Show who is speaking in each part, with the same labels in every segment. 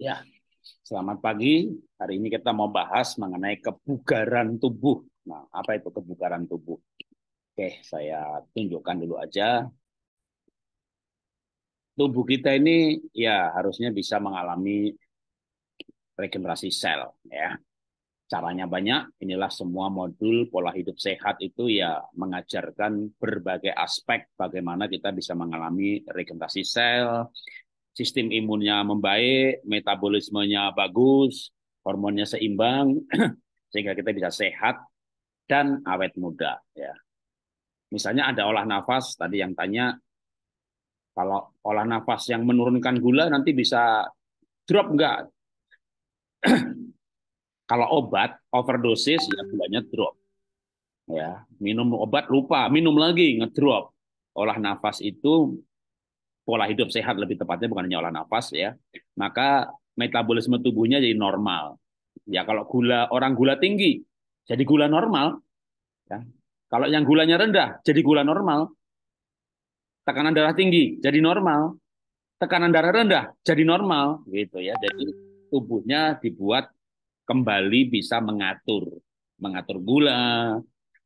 Speaker 1: Ya, selamat pagi. Hari ini kita mau bahas mengenai kebugaran tubuh. Nah, apa itu kebugaran tubuh? Oke, saya tunjukkan dulu aja. Tubuh kita ini ya harusnya bisa mengalami regenerasi sel ya. Caranya banyak, inilah semua modul pola hidup sehat itu ya mengajarkan berbagai aspek bagaimana kita bisa mengalami regenerasi sel, sistem imunnya membaik, metabolismenya bagus, hormonnya seimbang, sehingga kita bisa sehat dan awet muda. Ya. Misalnya ada olah nafas, tadi yang tanya, kalau olah nafas yang menurunkan gula nanti bisa drop nggak? kalau obat overdosis ya gulanya drop. Ya, minum obat lupa, minum lagi ngedrop. Olah nafas itu pola hidup sehat lebih tepatnya bukan hanya olah nafas ya, maka metabolisme tubuhnya jadi normal. Ya kalau gula orang gula tinggi jadi gula normal. Ya. Kalau yang gulanya rendah jadi gula normal. Tekanan darah tinggi jadi normal. Tekanan darah rendah jadi normal gitu ya. Jadi tubuhnya dibuat kembali bisa mengatur mengatur gula,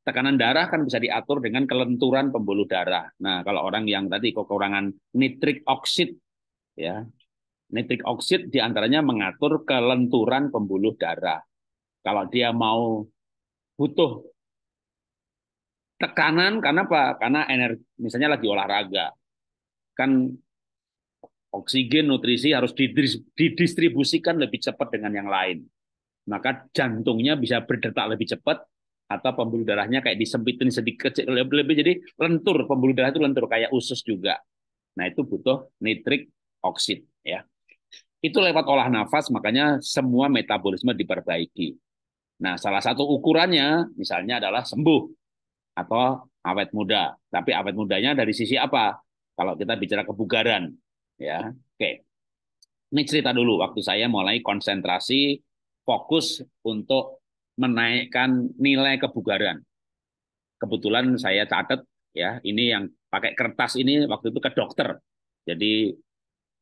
Speaker 1: tekanan darah kan bisa diatur dengan kelenturan pembuluh darah. Nah, kalau orang yang tadi kekurangan nitrik oksid ya. Nitrik oksid diantaranya mengatur kelenturan pembuluh darah. Kalau dia mau butuh tekanan karena apa? Karena energi misalnya lagi olahraga. Kan oksigen, nutrisi harus didistribusikan lebih cepat dengan yang lain. Maka jantungnya bisa berdetak lebih cepat, atau pembuluh darahnya kayak disempitin sedikit lebih, lebih jadi lentur pembuluh darah itu lentur kayak usus juga. Nah, itu butuh nitrik oksid ya. Itu lewat olah nafas makanya semua metabolisme diperbaiki. Nah, salah satu ukurannya misalnya adalah sembuh atau awet muda. Tapi awet mudanya dari sisi apa? Kalau kita bicara kebugaran ya. Oke. Ini cerita dulu waktu saya mulai konsentrasi fokus untuk menaikkan nilai kebugaran. Kebetulan saya catat ya, ini yang pakai kertas ini waktu itu ke dokter. Jadi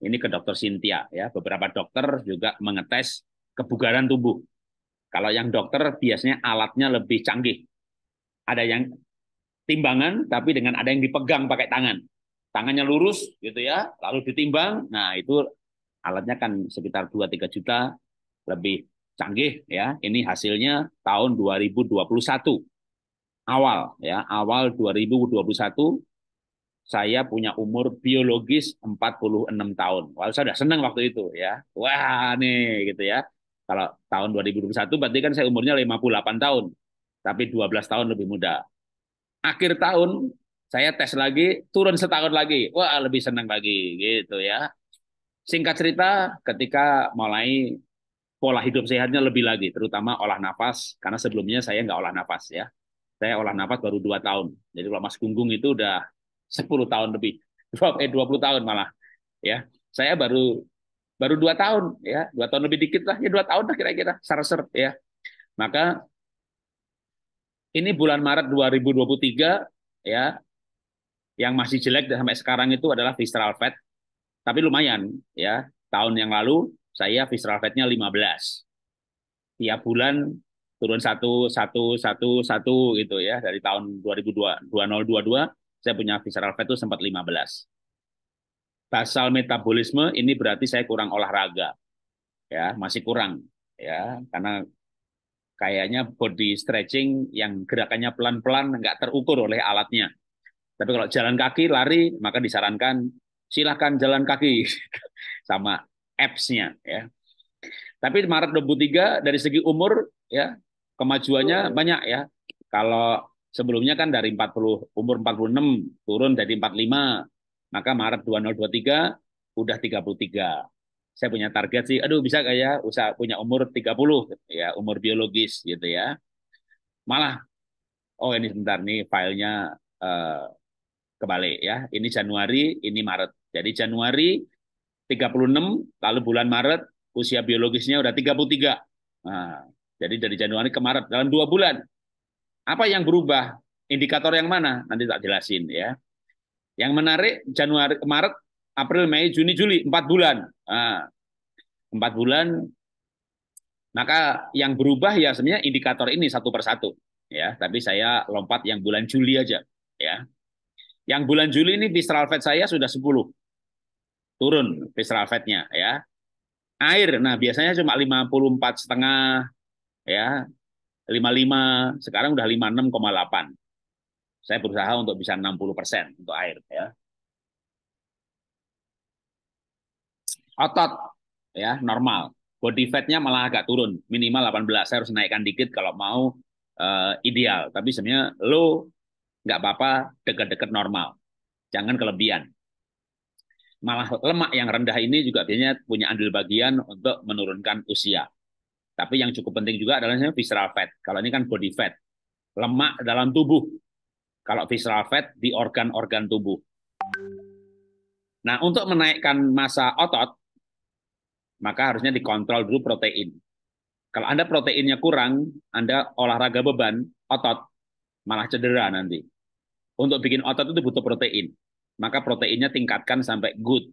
Speaker 1: ini ke dokter Cynthia ya, beberapa dokter juga mengetes kebugaran tubuh. Kalau yang dokter biasanya alatnya lebih canggih. Ada yang timbangan tapi dengan ada yang dipegang pakai tangan. Tangannya lurus gitu ya, lalu ditimbang. Nah, itu alatnya kan sekitar 2 3 juta lebih canggih ya. Ini hasilnya tahun 2021 awal ya, awal 2021 saya punya umur biologis 46 tahun. Wah, saya sudah senang waktu itu ya. Wah, nih gitu ya. Kalau tahun 2021 berarti kan saya umurnya 58 tahun. Tapi 12 tahun lebih muda. Akhir tahun saya tes lagi, turun setahun lagi. Wah, lebih senang lagi gitu ya. Singkat cerita, ketika mulai pola hidup sehatnya lebih lagi, terutama olah nafas, karena sebelumnya saya nggak olah nafas ya. Saya olah nafas baru 2 tahun. Jadi kalau Mas Gunggung itu udah 10 tahun lebih, eh 20 tahun malah. ya Saya baru baru dua tahun, ya 2 tahun lebih dikit lah, ya 2 tahun lah kira-kira, Sar-ser. ya. Maka ini bulan Maret 2023 ya yang masih jelek sampai sekarang itu adalah visceral fat tapi lumayan ya tahun yang lalu saya visceral fatnya 15. Tiap bulan turun satu satu satu satu gitu ya dari tahun 2002, 2022 saya punya visceral fat itu sempat 15. Basal metabolisme ini berarti saya kurang olahraga. Ya, masih kurang ya karena kayaknya body stretching yang gerakannya pelan-pelan nggak terukur oleh alatnya. Tapi kalau jalan kaki, lari, maka disarankan silahkan jalan kaki sama apps-nya ya. Tapi Maret 23 dari segi umur ya kemajuannya banyak ya. Kalau sebelumnya kan dari 40 umur 46 turun jadi 45, maka Maret 2023 udah 33. Saya punya target sih, aduh bisa gak ya usah punya umur 30 ya, umur biologis gitu ya. Malah oh ini sebentar nih filenya uh, kebalik ya. Ini Januari, ini Maret. Jadi Januari 36, lalu bulan Maret usia biologisnya udah 33. Nah, jadi dari Januari ke Maret dalam dua bulan. Apa yang berubah? Indikator yang mana? Nanti tak jelasin ya. Yang menarik Januari ke Maret, April, Mei, Juni, Juli, empat bulan. Nah, empat bulan maka yang berubah ya sebenarnya indikator ini satu persatu ya, tapi saya lompat yang bulan Juli aja ya. Yang bulan Juli ini visceral fat saya sudah 10 turun visceral fatnya ya. Air, nah biasanya cuma 54 setengah ya, 55, sekarang udah 56,8. Saya berusaha untuk bisa 60 persen untuk air ya. Otot ya normal, body fatnya malah agak turun, minimal 18. Saya harus naikkan dikit kalau mau uh, ideal. Tapi sebenarnya lo nggak apa-apa, dekat-dekat normal, jangan kelebihan malah lemak yang rendah ini juga biasanya punya andil bagian untuk menurunkan usia. Tapi yang cukup penting juga adalah visceral fat. Kalau ini kan body fat, lemak dalam tubuh. Kalau visceral fat di organ-organ tubuh. Nah, untuk menaikkan massa otot, maka harusnya dikontrol dulu protein. Kalau Anda proteinnya kurang, Anda olahraga beban, otot malah cedera nanti. Untuk bikin otot itu butuh protein maka proteinnya tingkatkan sampai good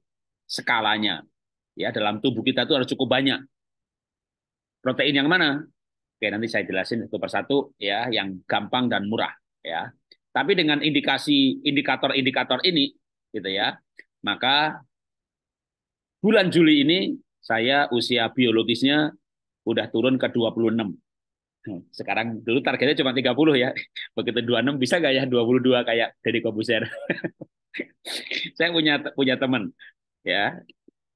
Speaker 1: skalanya. Ya, dalam tubuh kita itu harus cukup banyak. Protein yang mana? Oke, nanti saya jelasin satu persatu ya, yang gampang dan murah ya. Tapi dengan indikasi indikator-indikator ini gitu ya, maka bulan Juli ini saya usia biologisnya udah turun ke 26. Hmm, sekarang dulu targetnya cuma 30 ya. Begitu 26 bisa nggak ya 22 kayak Deddy Kobuser? saya punya punya teman ya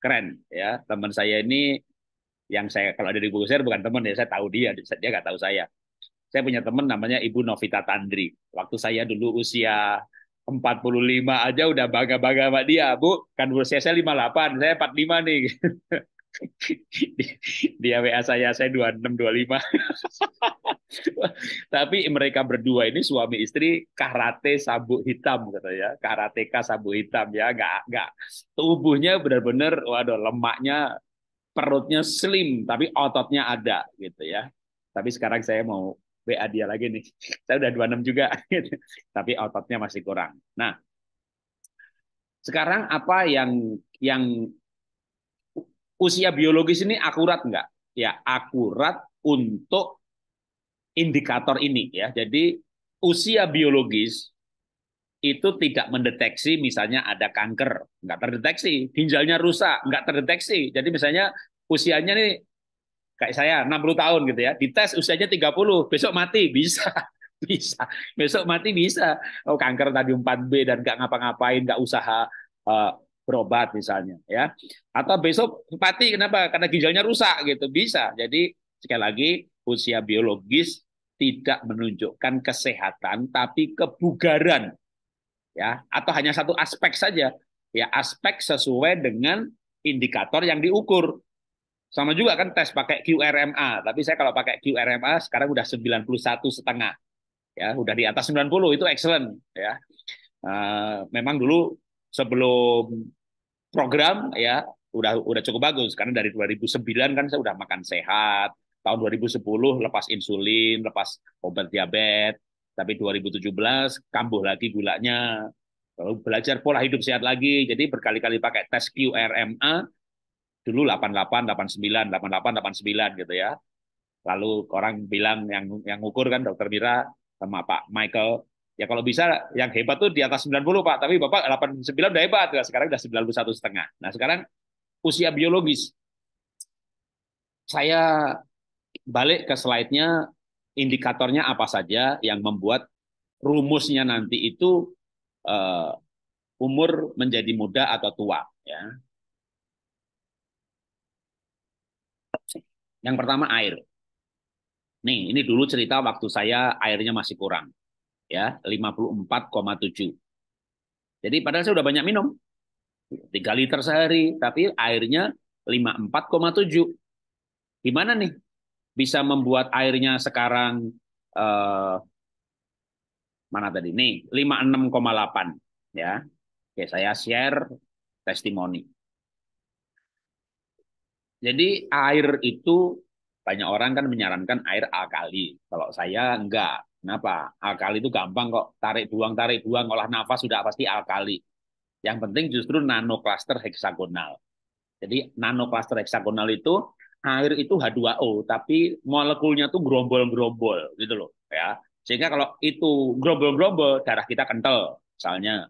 Speaker 1: keren ya teman saya ini yang saya kalau ada di buku bukan teman ya saya tahu dia dia nggak tahu saya saya punya teman namanya Ibu Novita Tandri waktu saya dulu usia 45 aja udah bangga-bangga sama dia bu kan usia saya 58 saya 45 nih dia WA saya saya 26 25. Tapi mereka berdua ini suami istri karate sabuk hitam kata ya. Karateka sabuk hitam ya, Enggak enggak tubuhnya benar-benar waduh lemaknya perutnya slim tapi ototnya ada gitu ya. Tapi sekarang saya mau WA dia lagi nih. Saya udah 26 juga gitu. Tapi ototnya masih kurang. Nah, sekarang apa yang yang usia biologis ini akurat enggak? Ya, akurat untuk indikator ini ya. Jadi usia biologis itu tidak mendeteksi misalnya ada kanker, enggak terdeteksi, ginjalnya rusak, enggak terdeteksi. Jadi misalnya usianya nih kayak saya 60 tahun gitu ya, dites usianya 30, besok mati bisa bisa besok mati bisa oh kanker tadi 4B dan nggak ngapa-ngapain nggak usaha uh, berobat misalnya ya atau besok pati kenapa karena ginjalnya rusak gitu bisa jadi sekali lagi usia biologis tidak menunjukkan kesehatan tapi kebugaran ya atau hanya satu aspek saja ya aspek sesuai dengan indikator yang diukur sama juga kan tes pakai QRMA tapi saya kalau pakai QRMA sekarang udah 91 setengah ya udah di atas 90 itu excellent ya eh, memang dulu sebelum program ya udah udah cukup bagus karena dari 2009 kan saya udah makan sehat tahun 2010 lepas insulin lepas obat diabetes tapi 2017 kambuh lagi gulanya lalu belajar pola hidup sehat lagi jadi berkali-kali pakai tes QRMA dulu 88 89 88 89 gitu ya lalu orang bilang yang yang ukur kan dokter Mira sama Pak Michael Ya kalau bisa yang hebat tuh di atas 90 Pak, tapi Bapak 89 udah hebat, ya. sekarang udah 91 setengah. Nah sekarang usia biologis. Saya balik ke slide-nya, indikatornya apa saja yang membuat rumusnya nanti itu uh, umur menjadi muda atau tua. Ya. Yang pertama air. Nih, ini dulu cerita waktu saya airnya masih kurang ya 54,7. Jadi padahal saya udah banyak minum 3 liter sehari, tapi airnya 54,7. Gimana nih bisa membuat airnya sekarang eh, mana tadi nih 56,8 ya. Oke, saya share testimoni. Jadi air itu banyak orang kan menyarankan air alkali. Kalau saya enggak, Kenapa? Alkali itu gampang kok. Tarik buang, tarik buang, olah nafas sudah pasti alkali. Yang penting justru nanokluster heksagonal. Jadi nanokluster heksagonal itu air itu H2O, tapi molekulnya tuh gerombol-gerombol gitu loh. ya. Sehingga kalau itu gerombol-gerombol, darah kita kental misalnya.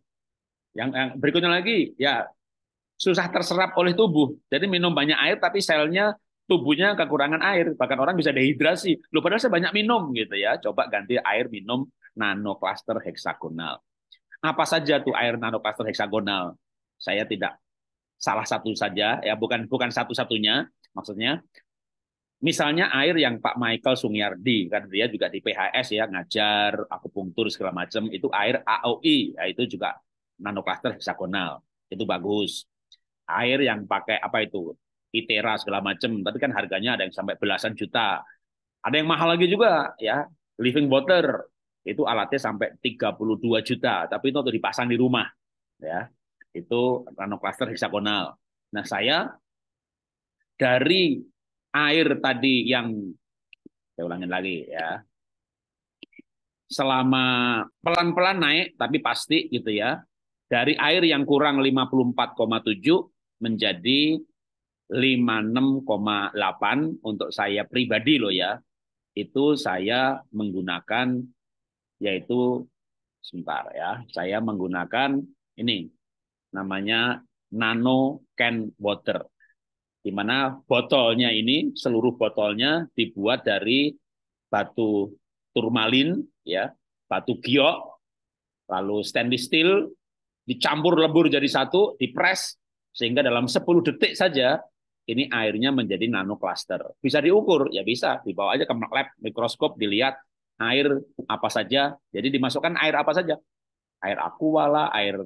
Speaker 1: Yang, yang berikutnya lagi, ya susah terserap oleh tubuh. Jadi minum banyak air tapi selnya tubuhnya kekurangan air, bahkan orang bisa dehidrasi. Loh, padahal saya banyak minum gitu ya. Coba ganti air minum nano cluster heksagonal. Apa saja tuh air nano cluster heksagonal? Saya tidak salah satu saja ya, bukan bukan satu-satunya. Maksudnya misalnya air yang Pak Michael Sungyardi kan dia juga di PHS ya ngajar aku akupunktur segala macam itu air AOI ya itu juga nano cluster heksagonal itu bagus air yang pakai apa itu itera segala macam, tapi kan harganya ada yang sampai belasan juta. Ada yang mahal lagi juga ya, living water itu alatnya sampai 32 juta, tapi itu untuk dipasang di rumah ya. Itu cluster heksagonal. Nah, saya dari air tadi yang saya ulangin lagi ya. Selama pelan-pelan naik tapi pasti gitu ya. Dari air yang kurang 54,7 menjadi 56,8 untuk saya pribadi loh ya. Itu saya menggunakan yaitu sebentar ya. Saya menggunakan ini namanya nano can water. Di mana botolnya ini seluruh botolnya dibuat dari batu turmalin ya, batu giok, lalu stainless steel dicampur lebur jadi satu, dipres sehingga dalam 10 detik saja ini airnya menjadi nano cluster. Bisa diukur, ya bisa. Dibawa aja ke lab, mikroskop, dilihat air apa saja. Jadi dimasukkan air apa saja. Air aqua lah, air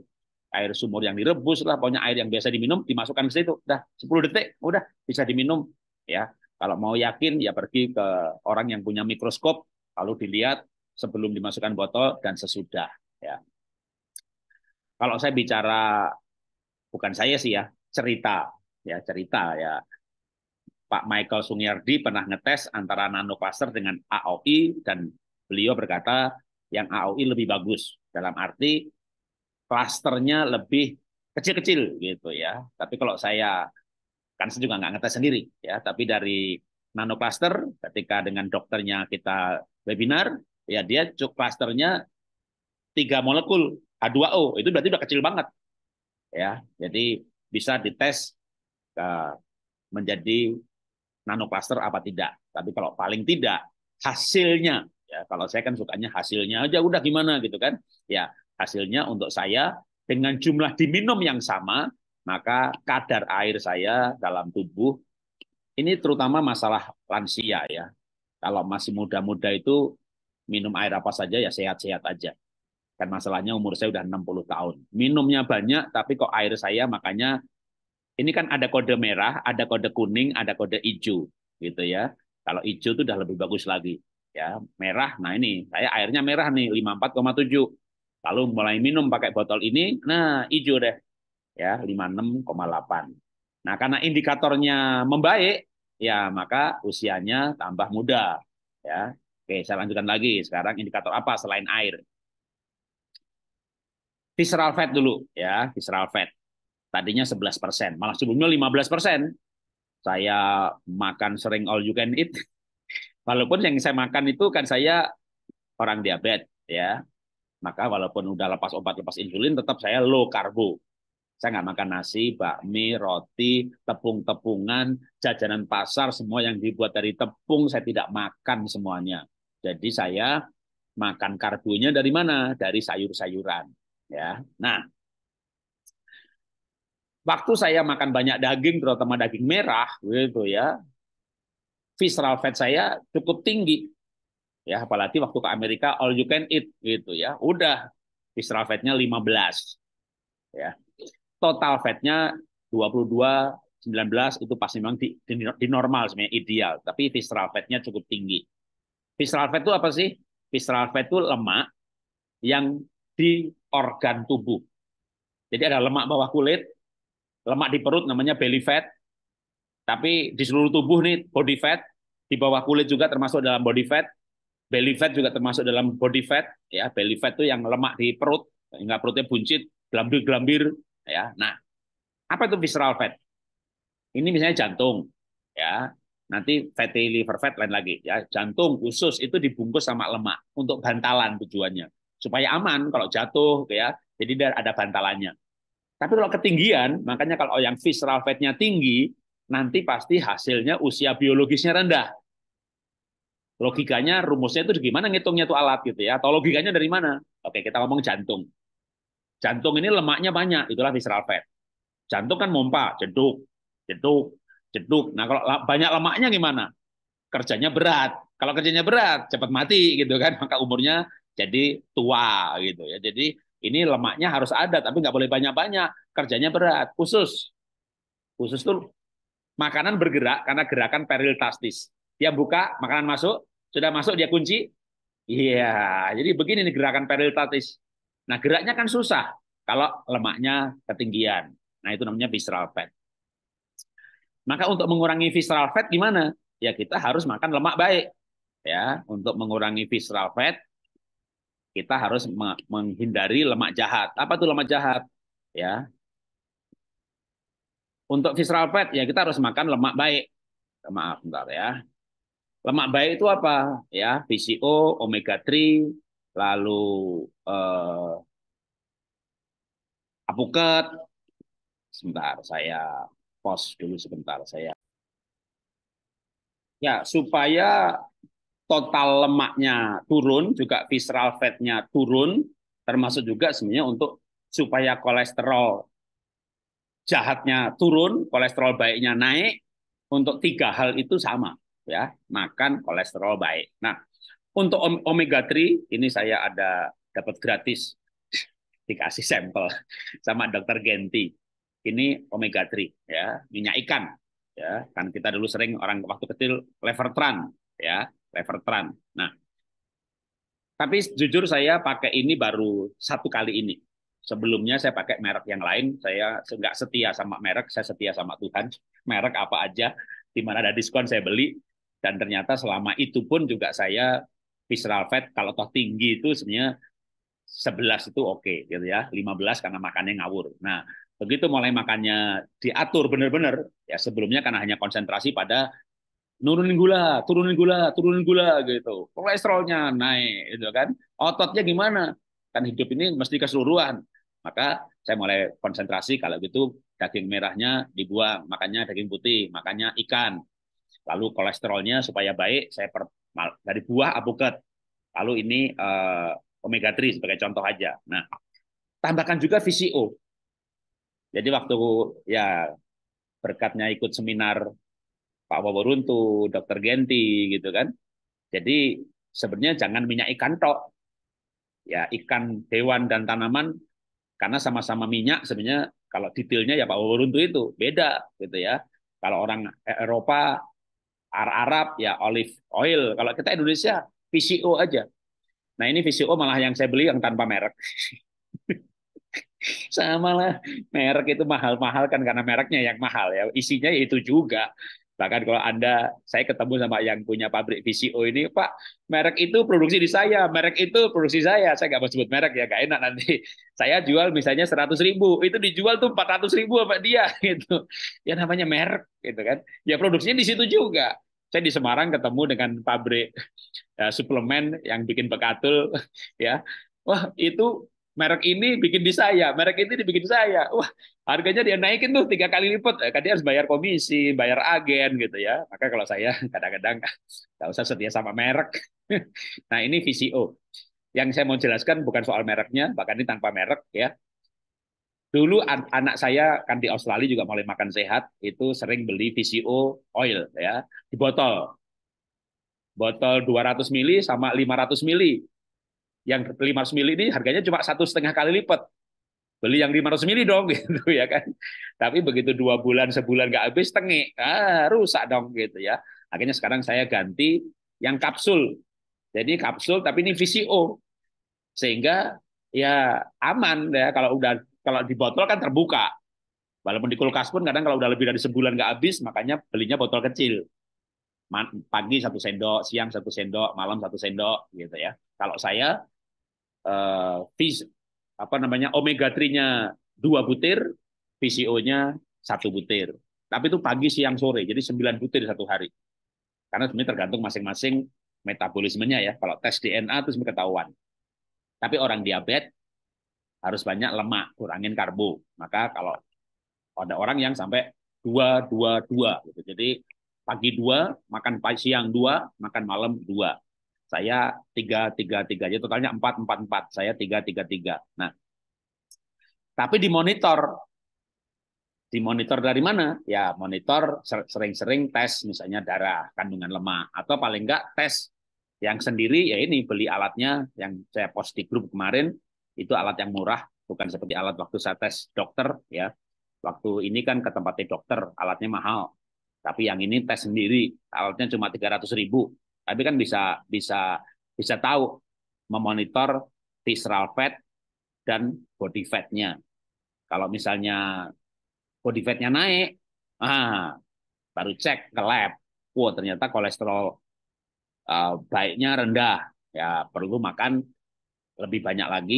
Speaker 1: air sumur yang direbus lah, pokoknya air yang biasa diminum dimasukkan ke situ. Dah 10 detik udah bisa diminum ya. Kalau mau yakin ya pergi ke orang yang punya mikroskop lalu dilihat sebelum dimasukkan botol dan sesudah ya. Kalau saya bicara bukan saya sih ya, cerita ya cerita ya Pak Michael Sungyardi pernah ngetes antara nanoplaster dengan AOI dan beliau berkata yang AOI lebih bagus dalam arti plasternya lebih kecil-kecil gitu ya. Tapi kalau saya kan saya juga nggak ngetes sendiri ya, tapi dari nanoplaster ketika dengan dokternya kita webinar ya dia cuk plasternya tiga molekul H2O itu berarti udah kecil banget ya. Jadi bisa dites Eh, menjadi nanoklaster apa tidak. Tapi kalau paling tidak hasilnya ya kalau saya kan sukanya hasilnya aja udah gimana gitu kan. Ya, hasilnya untuk saya dengan jumlah diminum yang sama, maka kadar air saya dalam tubuh ini terutama masalah lansia ya. Kalau masih muda-muda itu minum air apa saja ya sehat-sehat aja. Kan masalahnya umur saya udah 60 tahun. Minumnya banyak tapi kok air saya makanya ini kan ada kode merah, ada kode kuning, ada kode hijau, gitu ya. Kalau hijau itu udah lebih bagus lagi, ya. Merah, nah ini saya airnya merah nih 54,7. Lalu mulai minum pakai botol ini, nah hijau deh, ya 56,8. Nah karena indikatornya membaik, ya maka usianya tambah muda, ya. Oke, saya lanjutkan lagi. Sekarang indikator apa selain air? Visceral fat dulu, ya. Visceral fat tadinya 11 persen, malah sebelumnya 15 persen. Saya makan sering all you can eat. Walaupun yang saya makan itu kan saya orang diabetes ya. Maka walaupun udah lepas obat, lepas insulin, tetap saya low karbo. Saya nggak makan nasi, bakmi, roti, tepung-tepungan, jajanan pasar, semua yang dibuat dari tepung, saya tidak makan semuanya. Jadi saya makan karbonya dari mana? Dari sayur-sayuran. Ya. Nah, Waktu saya makan banyak daging, terutama daging merah, gitu ya, visceral fat saya cukup tinggi. Ya, apalagi waktu ke Amerika all you can eat gitu ya. Udah visceral fatnya 15. Ya. Total fatnya 22 19 itu pasti memang di, di, di normal sebenarnya ideal, tapi visceral fatnya cukup tinggi. Visceral fat itu apa sih? Visceral fat itu lemak yang di organ tubuh. Jadi ada lemak bawah kulit, lemak di perut namanya belly fat. Tapi di seluruh tubuh nih body fat, di bawah kulit juga termasuk dalam body fat. Belly fat juga termasuk dalam body fat, ya belly fat itu yang lemak di perut, hingga perutnya buncit, gelambir-gelambir, ya. Nah, apa itu visceral fat? Ini misalnya jantung, ya. Nanti fatty liver fat lain lagi, ya. Jantung, usus itu dibungkus sama lemak untuk bantalan tujuannya supaya aman kalau jatuh, ya. Jadi ada bantalannya. Tapi kalau ketinggian, makanya kalau yang visceral fatnya tinggi, nanti pasti hasilnya usia biologisnya rendah. Logikanya, rumusnya itu gimana ngitungnya itu alat gitu ya? Atau logikanya dari mana? Oke, kita ngomong jantung. Jantung ini lemaknya banyak, itulah visceral fat. Jantung kan mompa, jeduk, jeduk, jeduk. Nah, kalau banyak lemaknya gimana? Kerjanya berat. Kalau kerjanya berat, cepat mati gitu kan, maka umurnya jadi tua gitu ya. Jadi ini lemaknya harus ada, tapi nggak boleh banyak-banyak. Kerjanya berat, khusus. Khusus tuh makanan bergerak karena gerakan peritastis. Dia buka, makanan masuk, sudah masuk dia kunci. Iya, yeah. jadi begini nih gerakan peritastis. Nah, geraknya kan susah kalau lemaknya ketinggian. Nah, itu namanya visceral fat. Maka untuk mengurangi visceral fat gimana? Ya kita harus makan lemak baik. Ya, untuk mengurangi visceral fat kita harus menghindari lemak jahat. Apa tuh lemak jahat? Ya. Untuk visceral fat ya kita harus makan lemak baik. Eh, maaf bentar ya. Lemak baik itu apa? Ya, VCO, omega 3, lalu eh, apuket. Sebentar saya pause dulu sebentar saya. Ya, supaya total lemaknya turun, juga visceral fatnya turun, termasuk juga sebenarnya untuk supaya kolesterol jahatnya turun, kolesterol baiknya naik. Untuk tiga hal itu sama, ya makan kolesterol baik. Nah, untuk omega 3 ini saya ada dapat gratis dikasih sampel sama dokter Genti. Ini omega 3 ya, minyak ikan ya. Kan kita dulu sering orang waktu kecil lever ya. Evertran. Nah, tapi jujur saya pakai ini baru satu kali ini. Sebelumnya saya pakai merek yang lain, saya nggak setia sama merek, saya setia sama Tuhan. Merek apa aja, di mana ada diskon saya beli. Dan ternyata selama itu pun juga saya visceral fat kalau toh tinggi itu sebenarnya 11 itu oke okay, gitu ya. 15 karena makannya ngawur. Nah, begitu mulai makannya diatur benar-benar ya sebelumnya karena hanya konsentrasi pada nurunin gula, turunin gula, turunin gula gitu. Kolesterolnya naik gitu kan. Ototnya gimana? Kan hidup ini mesti keseluruhan. Maka saya mulai konsentrasi kalau gitu daging merahnya dibuang, makanya daging putih, makanya ikan. Lalu kolesterolnya supaya baik saya per, dari buah apuket. Lalu ini eh, omega 3 sebagai contoh aja. Nah, tambahkan juga VCO. Jadi waktu ya berkatnya ikut seminar Pak Waworuntu, Dokter Genti gitu kan. Jadi sebenarnya jangan minyak ikan tok. Ya ikan, hewan dan tanaman karena sama-sama minyak sebenarnya kalau detailnya ya Pak Waworuntu itu beda gitu ya. Kalau orang Eropa Arab ya olive oil. Kalau kita Indonesia VCO aja. Nah ini VCO malah yang saya beli yang tanpa merek. sama lah merek itu mahal-mahal kan karena mereknya yang mahal ya isinya ya itu juga Bahkan kalau Anda, saya ketemu sama yang punya pabrik VCO ini, Pak, merek itu produksi di saya, merek itu produksi saya. Saya nggak mau sebut merek ya, nggak enak nanti. Saya jual misalnya 100 ribu, itu dijual tuh 400 ribu sama dia. gitu. Ya namanya merek, gitu kan. Ya produksinya di situ juga. Saya di Semarang ketemu dengan pabrik ya, suplemen yang bikin bekatul, ya. Wah, itu merek ini bikin di saya, merek ini dibikin di saya. Wah, harganya dia naikin tuh tiga kali lipat. Eh, kan dia harus bayar komisi, bayar agen gitu ya. Maka kalau saya kadang-kadang nggak usah setia sama merek. nah ini VCO. Yang saya mau jelaskan bukan soal mereknya, bahkan ini tanpa merek ya. Dulu an anak saya kan di Australia juga mulai makan sehat, itu sering beli VCO oil ya, di botol. Botol 200 mili sama 500 mili yang 500 mili ini harganya cuma satu setengah kali lipat. Beli yang 500 mili dong gitu ya kan. Tapi begitu dua bulan sebulan nggak habis tengik, ah, rusak dong gitu ya. Akhirnya sekarang saya ganti yang kapsul. Jadi kapsul tapi ini VCO sehingga ya aman ya kalau udah kalau di botol kan terbuka. Walaupun di kulkas pun kadang kalau udah lebih dari sebulan nggak habis, makanya belinya botol kecil. Pagi satu sendok, siang satu sendok, malam satu sendok gitu ya. Kalau saya uh, apa namanya omega 3-nya dua butir, VCO-nya satu butir. Tapi itu pagi, siang, sore. Jadi 9 butir satu hari. Karena sebenarnya tergantung masing-masing metabolismenya ya. Kalau tes DNA itu sebenarnya ketahuan. Tapi orang diabetes harus banyak lemak, kurangin karbo. Maka kalau ada orang yang sampai dua dua dua gitu. Jadi pagi dua, makan pagi siang dua, makan malam dua saya tiga tiga tiga jadi totalnya empat empat empat saya tiga tiga tiga nah tapi di monitor di monitor dari mana ya monitor sering-sering tes misalnya darah kandungan lemak atau paling enggak tes yang sendiri ya ini beli alatnya yang saya post di grup kemarin itu alat yang murah bukan seperti alat waktu saya tes dokter ya waktu ini kan ke tempatnya dokter alatnya mahal tapi yang ini tes sendiri alatnya cuma ratus ribu tapi kan bisa bisa bisa tahu memonitor visceral fat dan body fatnya. Kalau misalnya body fatnya naik, ah baru cek ke lab, wow ternyata kolesterol uh, baiknya rendah, ya perlu makan lebih banyak lagi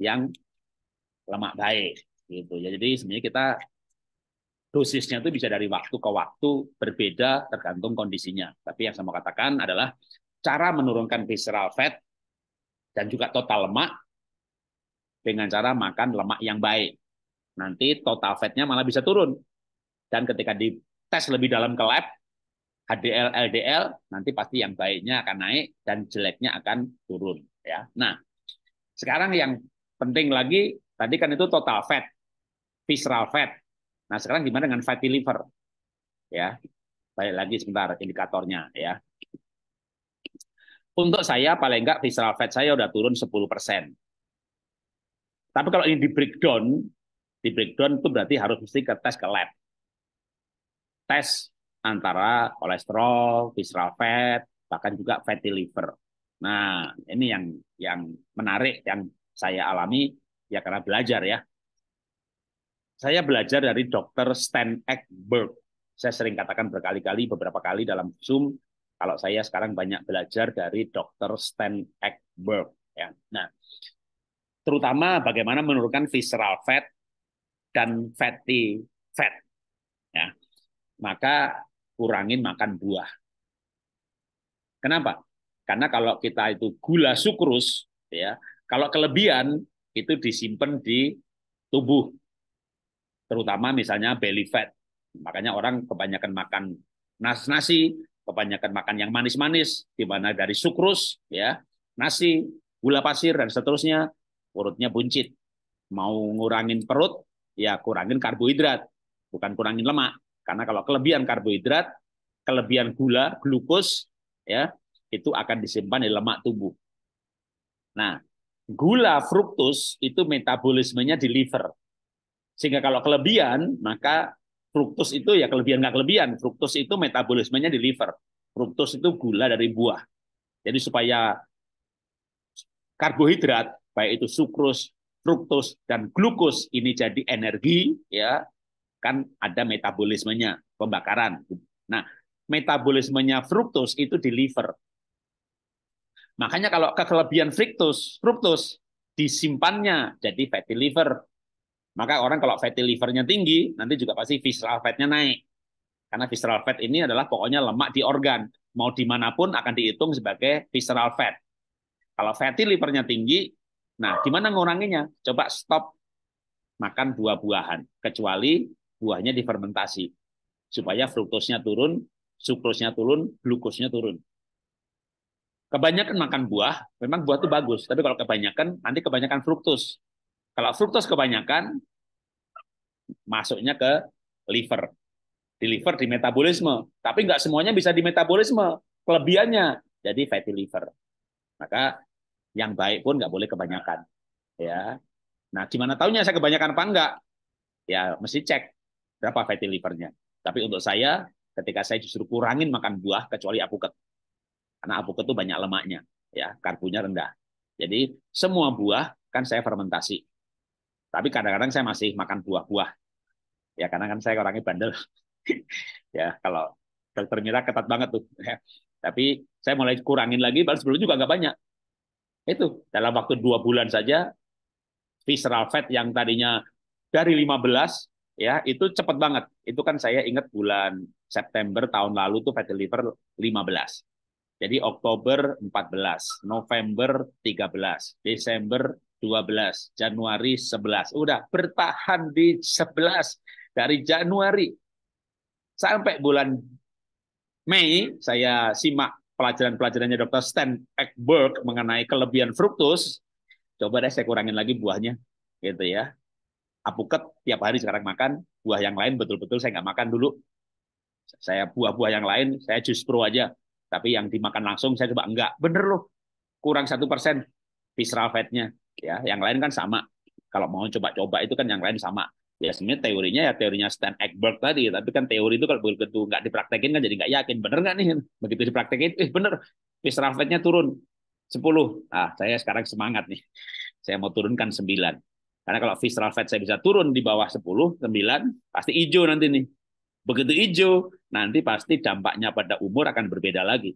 Speaker 1: yang lemak baik gitu ya. Jadi sebenarnya kita dosisnya itu bisa dari waktu ke waktu berbeda tergantung kondisinya. Tapi yang saya mau katakan adalah cara menurunkan visceral fat dan juga total lemak dengan cara makan lemak yang baik. Nanti total fatnya malah bisa turun. Dan ketika dites lebih dalam ke lab, HDL, LDL, nanti pasti yang baiknya akan naik dan jeleknya akan turun. ya. Nah, sekarang yang penting lagi, tadi kan itu total fat, visceral fat Nah, sekarang gimana dengan fatty liver? Ya. baik lagi sebentar indikatornya ya. Untuk saya paling enggak visceral fat saya udah turun 10%. Tapi kalau ini di breakdown, di breakdown itu berarti harus mesti ke tes ke lab. Tes antara kolesterol, visceral fat, bahkan juga fatty liver. Nah, ini yang yang menarik yang saya alami ya karena belajar ya saya belajar dari Dr. Stan Eckberg. Saya sering katakan berkali-kali, beberapa kali dalam Zoom, kalau saya sekarang banyak belajar dari Dr. Stan Eckberg. Ya. Nah, terutama bagaimana menurunkan visceral fat dan fatty fat. Ya. Maka kurangin makan buah. Kenapa? Karena kalau kita itu gula sukrus, ya, kalau kelebihan itu disimpan di tubuh terutama misalnya belly fat. Makanya orang kebanyakan makan nasi, nasi kebanyakan makan yang manis-manis, di mana dari sukrus, ya, nasi, gula pasir dan seterusnya, perutnya buncit. Mau ngurangin perut, ya kurangin karbohidrat, bukan kurangin lemak. Karena kalau kelebihan karbohidrat, kelebihan gula, glukos, ya, itu akan disimpan di lemak tubuh. Nah, gula fruktus itu metabolismenya di liver. Sehingga kalau kelebihan, maka fruktus itu ya kelebihan nggak kelebihan. Fruktus itu metabolismenya di liver. Fruktus itu gula dari buah. Jadi supaya karbohidrat, baik itu sukrus, fruktus, dan glukus ini jadi energi, ya kan ada metabolismenya, pembakaran. Nah, metabolismenya fruktus itu di liver. Makanya kalau kelebihan fruktus, fruktus disimpannya jadi fatty liver, maka orang kalau fatty livernya tinggi, nanti juga pasti visceral fatnya naik. Karena visceral fat ini adalah pokoknya lemak di organ. Mau dimanapun akan dihitung sebagai visceral fat. Kalau fatty livernya tinggi, nah gimana nguranginya? Coba stop makan buah buahan, kecuali buahnya difermentasi. Supaya fruktosnya turun, sukrosnya turun, glukosnya turun. Kebanyakan makan buah, memang buah itu bagus. Tapi kalau kebanyakan, nanti kebanyakan fruktus kalau fruktos kebanyakan masuknya ke liver. Di liver di metabolisme, tapi nggak semuanya bisa di metabolisme. Kelebihannya jadi fatty liver. Maka yang baik pun nggak boleh kebanyakan. Ya. Nah, gimana tahunya saya kebanyakan apa enggak? Ya, mesti cek berapa fatty livernya. Tapi untuk saya, ketika saya justru kurangin makan buah kecuali apuket. Karena apuket itu banyak lemaknya, ya, karbunya rendah. Jadi semua buah kan saya fermentasi. Tapi kadang-kadang saya masih makan buah-buah. Ya karena kan saya orangnya bandel. ya kalau dokter Mira ketat banget tuh. Ya. Tapi saya mulai kurangin lagi, baru sebelumnya juga nggak banyak. Itu dalam waktu dua bulan saja visceral fat yang tadinya dari 15 ya itu cepat banget. Itu kan saya ingat bulan September tahun lalu tuh fatty liver 15. Jadi Oktober 14, November 13, Desember 12, Januari 11. Udah bertahan di 11 dari Januari sampai bulan Mei saya simak pelajaran-pelajarannya Dr. Stan Eckberg mengenai kelebihan fruktus. Coba deh saya kurangin lagi buahnya, gitu ya. Apuket tiap hari sekarang makan, buah yang lain betul-betul saya nggak makan dulu. Saya buah-buah yang lain, saya jus pro aja. Tapi yang dimakan langsung saya coba enggak. Bener loh, kurang satu persen visceral fatnya ya yang lain kan sama kalau mau coba-coba itu kan yang lain sama ya sebenarnya teorinya ya teorinya Stan Eckberg tadi tapi kan teori itu kalau begitu nggak dipraktekin kan jadi nggak yakin bener nggak nih begitu dipraktekin eh bener fish turun 10 ah saya sekarang semangat nih saya mau turunkan 9 karena kalau fish rafet saya bisa turun di bawah 10 9 pasti hijau nanti nih begitu hijau nanti pasti dampaknya pada umur akan berbeda lagi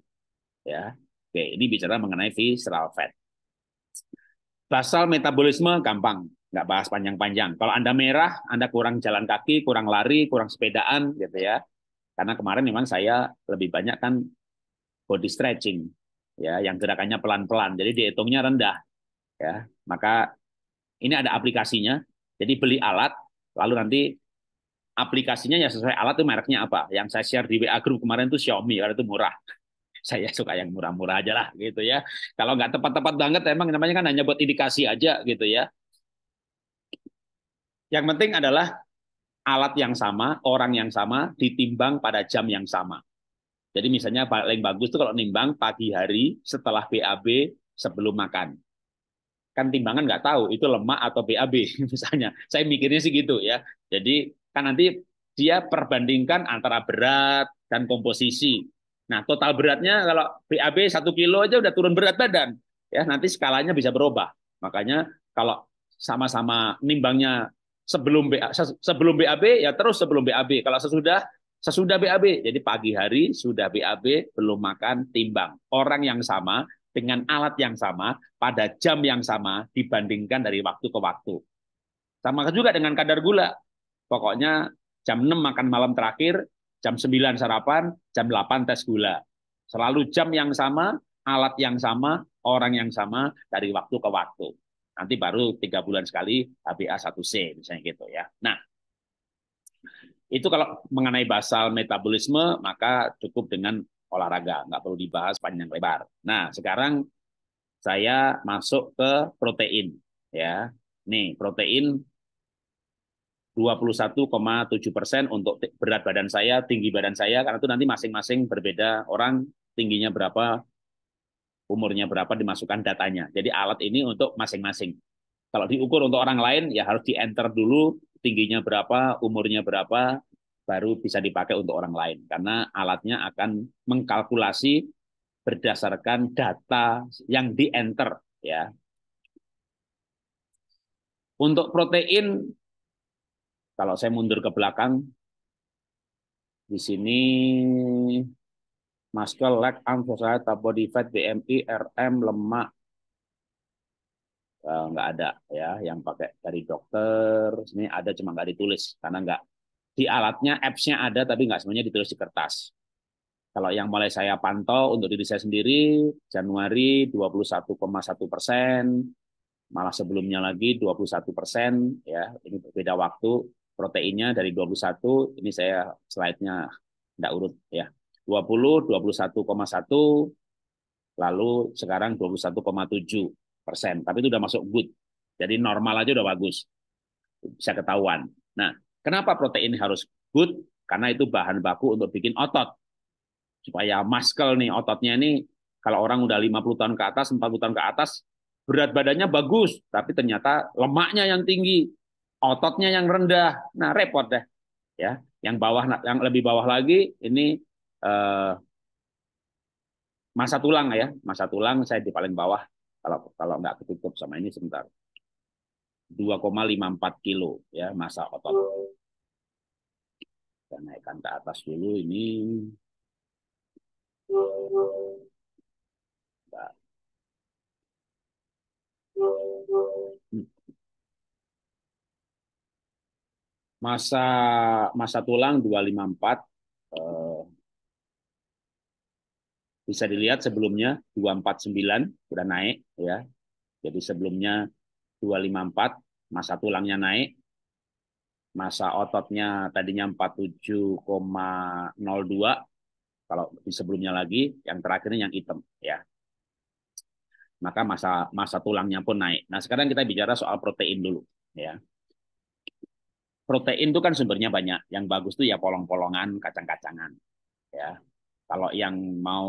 Speaker 1: ya oke ini bicara mengenai visceral fat Basal metabolisme gampang, nggak bahas panjang-panjang. Kalau Anda merah, Anda kurang jalan kaki, kurang lari, kurang sepedaan gitu ya. Karena kemarin memang saya lebih banyak kan body stretching ya yang gerakannya pelan-pelan. Jadi dihitungnya rendah ya. Maka ini ada aplikasinya. Jadi beli alat lalu nanti aplikasinya ya sesuai alat itu mereknya apa. Yang saya share di WA grup kemarin itu Xiaomi karena itu murah saya suka yang murah-murah aja lah gitu ya. Kalau nggak tepat-tepat banget emang namanya kan hanya buat indikasi aja gitu ya. Yang penting adalah alat yang sama, orang yang sama ditimbang pada jam yang sama. Jadi misalnya paling bagus tuh kalau nimbang pagi hari setelah BAB sebelum makan. Kan timbangan nggak tahu itu lemak atau BAB misalnya. Saya mikirnya sih gitu ya. Jadi kan nanti dia perbandingkan antara berat dan komposisi Nah, total beratnya kalau BAB 1 kilo aja udah turun berat badan. Ya, nanti skalanya bisa berubah. Makanya kalau sama-sama nimbangnya sebelum sebelum BAB ya terus sebelum BAB. Kalau sesudah sesudah BAB. Jadi pagi hari sudah BAB belum makan timbang. Orang yang sama dengan alat yang sama pada jam yang sama dibandingkan dari waktu ke waktu. Sama juga dengan kadar gula. Pokoknya jam 6 makan malam terakhir, Jam 9 sarapan, jam 8 tes gula. Selalu jam yang sama, alat yang sama, orang yang sama dari waktu ke waktu. Nanti baru tiga bulan sekali HbA1c misalnya gitu ya. Nah, itu kalau mengenai basal metabolisme maka cukup dengan olahraga, nggak perlu dibahas panjang lebar. Nah, sekarang saya masuk ke protein ya. Nih, protein 21,7 persen untuk berat badan saya, tinggi badan saya, karena itu nanti masing-masing berbeda orang tingginya berapa, umurnya berapa dimasukkan datanya. Jadi alat ini untuk masing-masing. Kalau diukur untuk orang lain ya harus di enter dulu tingginya berapa, umurnya berapa, baru bisa dipakai untuk orang lain. Karena alatnya akan mengkalkulasi berdasarkan data yang di enter ya. Untuk protein kalau saya mundur ke belakang, di sini muscle, leg, arm, tabo body fat, BMI, RM, lemak, uh, nggak ada ya yang pakai dari dokter sini ada cuma nggak ditulis karena nggak di alatnya apps-nya ada tapi nggak semuanya ditulis di kertas kalau yang mulai saya pantau untuk diri saya sendiri Januari 21,1 persen malah sebelumnya lagi 21 persen ya ini berbeda waktu proteinnya dari 21 ini saya slide-nya tidak urut ya 20 21,1 lalu sekarang 21,7 persen tapi itu udah masuk good jadi normal aja udah bagus bisa ketahuan nah kenapa protein harus good karena itu bahan baku untuk bikin otot supaya muscle nih ototnya ini kalau orang udah 50 tahun ke atas 40 tahun ke atas berat badannya bagus tapi ternyata lemaknya yang tinggi ototnya yang rendah. Nah, repot deh, Ya, yang bawah yang lebih bawah lagi ini eh, masa tulang ya, masa tulang saya di paling bawah kalau kalau nggak ketutup sama ini sebentar. 2,54 kilo ya masa otot. Kita naikkan ke atas dulu ini. masa masa tulang 254 empat eh, bisa dilihat sebelumnya 249 sudah naik ya. Jadi sebelumnya 254 masa tulangnya naik. Masa ototnya tadinya 47,02 kalau di sebelumnya lagi yang terakhirnya yang hitam ya. Maka masa masa tulangnya pun naik. Nah, sekarang kita bicara soal protein dulu ya protein itu kan sumbernya banyak. Yang bagus tuh ya polong-polongan, kacang-kacangan. Ya. Kalau yang mau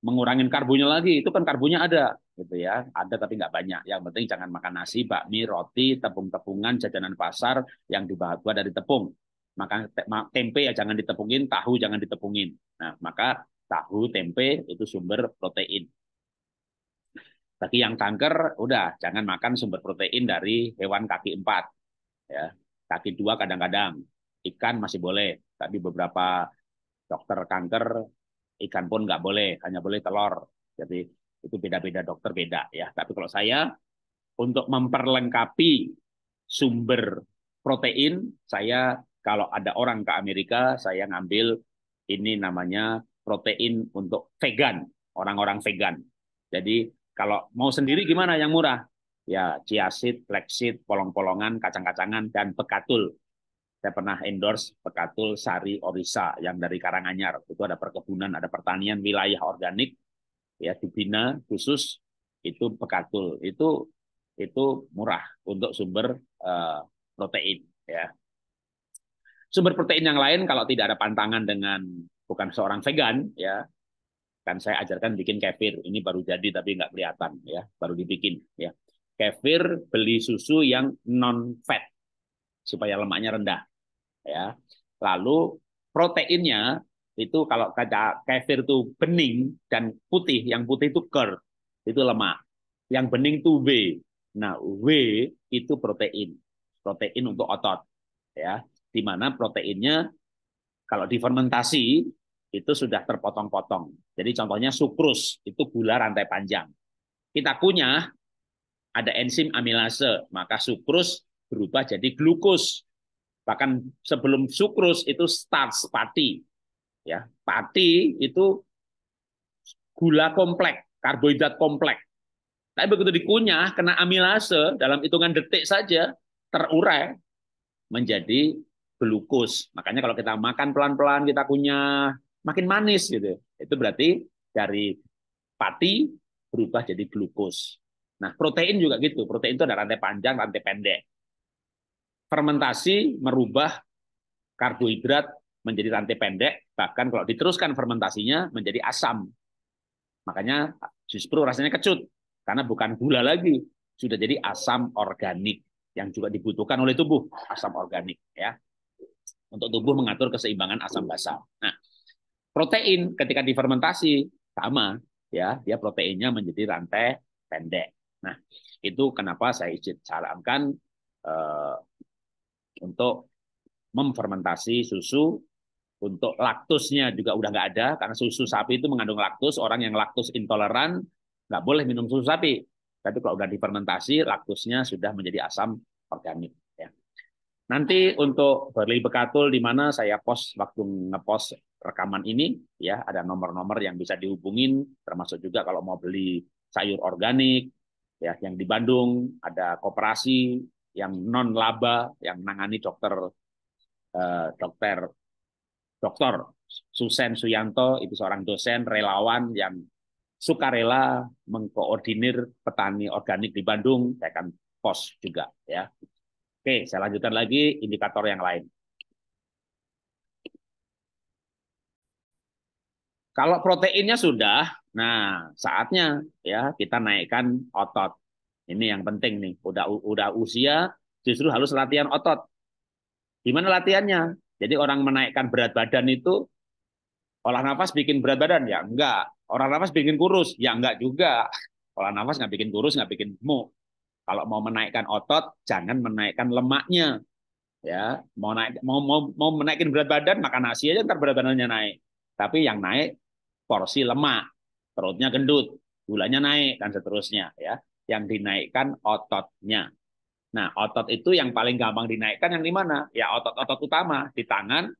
Speaker 1: mengurangi karbonya lagi, itu kan karbonya ada, gitu ya. Ada tapi nggak banyak. Yang penting jangan makan nasi, bakmi, roti, tepung-tepungan, jajanan pasar yang dibuat dari tepung. Maka tempe ya jangan ditepungin, tahu jangan ditepungin. Nah, maka tahu, tempe itu sumber protein. Bagi yang kanker, udah jangan makan sumber protein dari hewan kaki empat. Ya, kaki dua kadang-kadang ikan masih boleh tapi beberapa dokter kanker ikan pun nggak boleh hanya boleh telur jadi itu beda-beda dokter beda ya tapi kalau saya untuk memperlengkapi sumber protein saya kalau ada orang ke Amerika saya ngambil ini namanya protein untuk vegan orang-orang vegan jadi kalau mau sendiri gimana yang murah ya ciasit, flexit, polong-polongan, kacang-kacangan, dan bekatul. Saya pernah endorse bekatul sari orisa yang dari Karanganyar. Itu ada perkebunan, ada pertanian wilayah organik ya dibina khusus itu bekatul. Itu itu murah untuk sumber uh, protein ya. Sumber protein yang lain kalau tidak ada pantangan dengan bukan seorang vegan ya kan saya ajarkan bikin kefir ini baru jadi tapi nggak kelihatan ya baru dibikin ya kefir beli susu yang non fat supaya lemaknya rendah ya lalu proteinnya itu kalau kaca kefir itu bening dan putih yang putih itu ker itu lemak yang bening itu W nah W itu protein protein untuk otot ya di mana proteinnya kalau difermentasi itu sudah terpotong-potong jadi contohnya sukrus itu gula rantai panjang kita kunyah ada enzim amilase, maka sukrus berubah jadi glukos. Bahkan sebelum sukrus itu starch pati. Ya, pati itu gula komplek, karbohidrat komplek. Tapi begitu dikunyah, kena amilase dalam hitungan detik saja terurai menjadi glukus. Makanya kalau kita makan pelan-pelan, kita kunyah, makin manis gitu. Itu berarti dari pati berubah jadi glukus. Nah, protein juga gitu. Protein itu ada rantai panjang, rantai pendek. Fermentasi merubah karbohidrat menjadi rantai pendek, bahkan kalau diteruskan fermentasinya menjadi asam. Makanya justru rasanya kecut, karena bukan gula lagi, sudah jadi asam organik yang juga dibutuhkan oleh tubuh, asam organik ya. Untuk tubuh mengatur keseimbangan asam basa. Nah, protein ketika difermentasi sama ya, dia proteinnya menjadi rantai pendek. Nah, itu kenapa saya izin sarankan eh, untuk memfermentasi susu untuk laktusnya juga udah nggak ada karena susu sapi itu mengandung laktus. Orang yang laktus intoleran nggak boleh minum susu sapi. Tapi kalau udah difermentasi, laktusnya sudah menjadi asam organik. Ya. Nanti untuk berli bekatul di mana saya post waktu ngepost rekaman ini, ya ada nomor-nomor yang bisa dihubungin, termasuk juga kalau mau beli sayur organik, ya yang di Bandung ada koperasi yang non laba yang menangani dokter eh, dokter dokter Susen Suyanto itu seorang dosen relawan yang sukarela mengkoordinir petani organik di Bandung saya akan post juga ya oke saya lanjutkan lagi indikator yang lain Kalau proteinnya sudah, nah saatnya ya kita naikkan otot. Ini yang penting nih. Udah udah usia justru harus latihan otot. Gimana latihannya? Jadi orang menaikkan berat badan itu olah nafas bikin berat badan ya enggak. Orang nafas bikin kurus ya enggak juga. Olah nafas nggak bikin kurus, nggak bikin gemuk. Kalau mau menaikkan otot, jangan menaikkan lemaknya. Ya, mau naik mau mau, mau menaikin berat badan, makan nasi aja ntar berat badannya naik. Tapi yang naik porsi lemak, perutnya gendut, gulanya naik dan seterusnya ya yang dinaikkan ototnya. Nah, otot itu yang paling gampang dinaikkan yang di mana? Ya otot-otot utama di tangan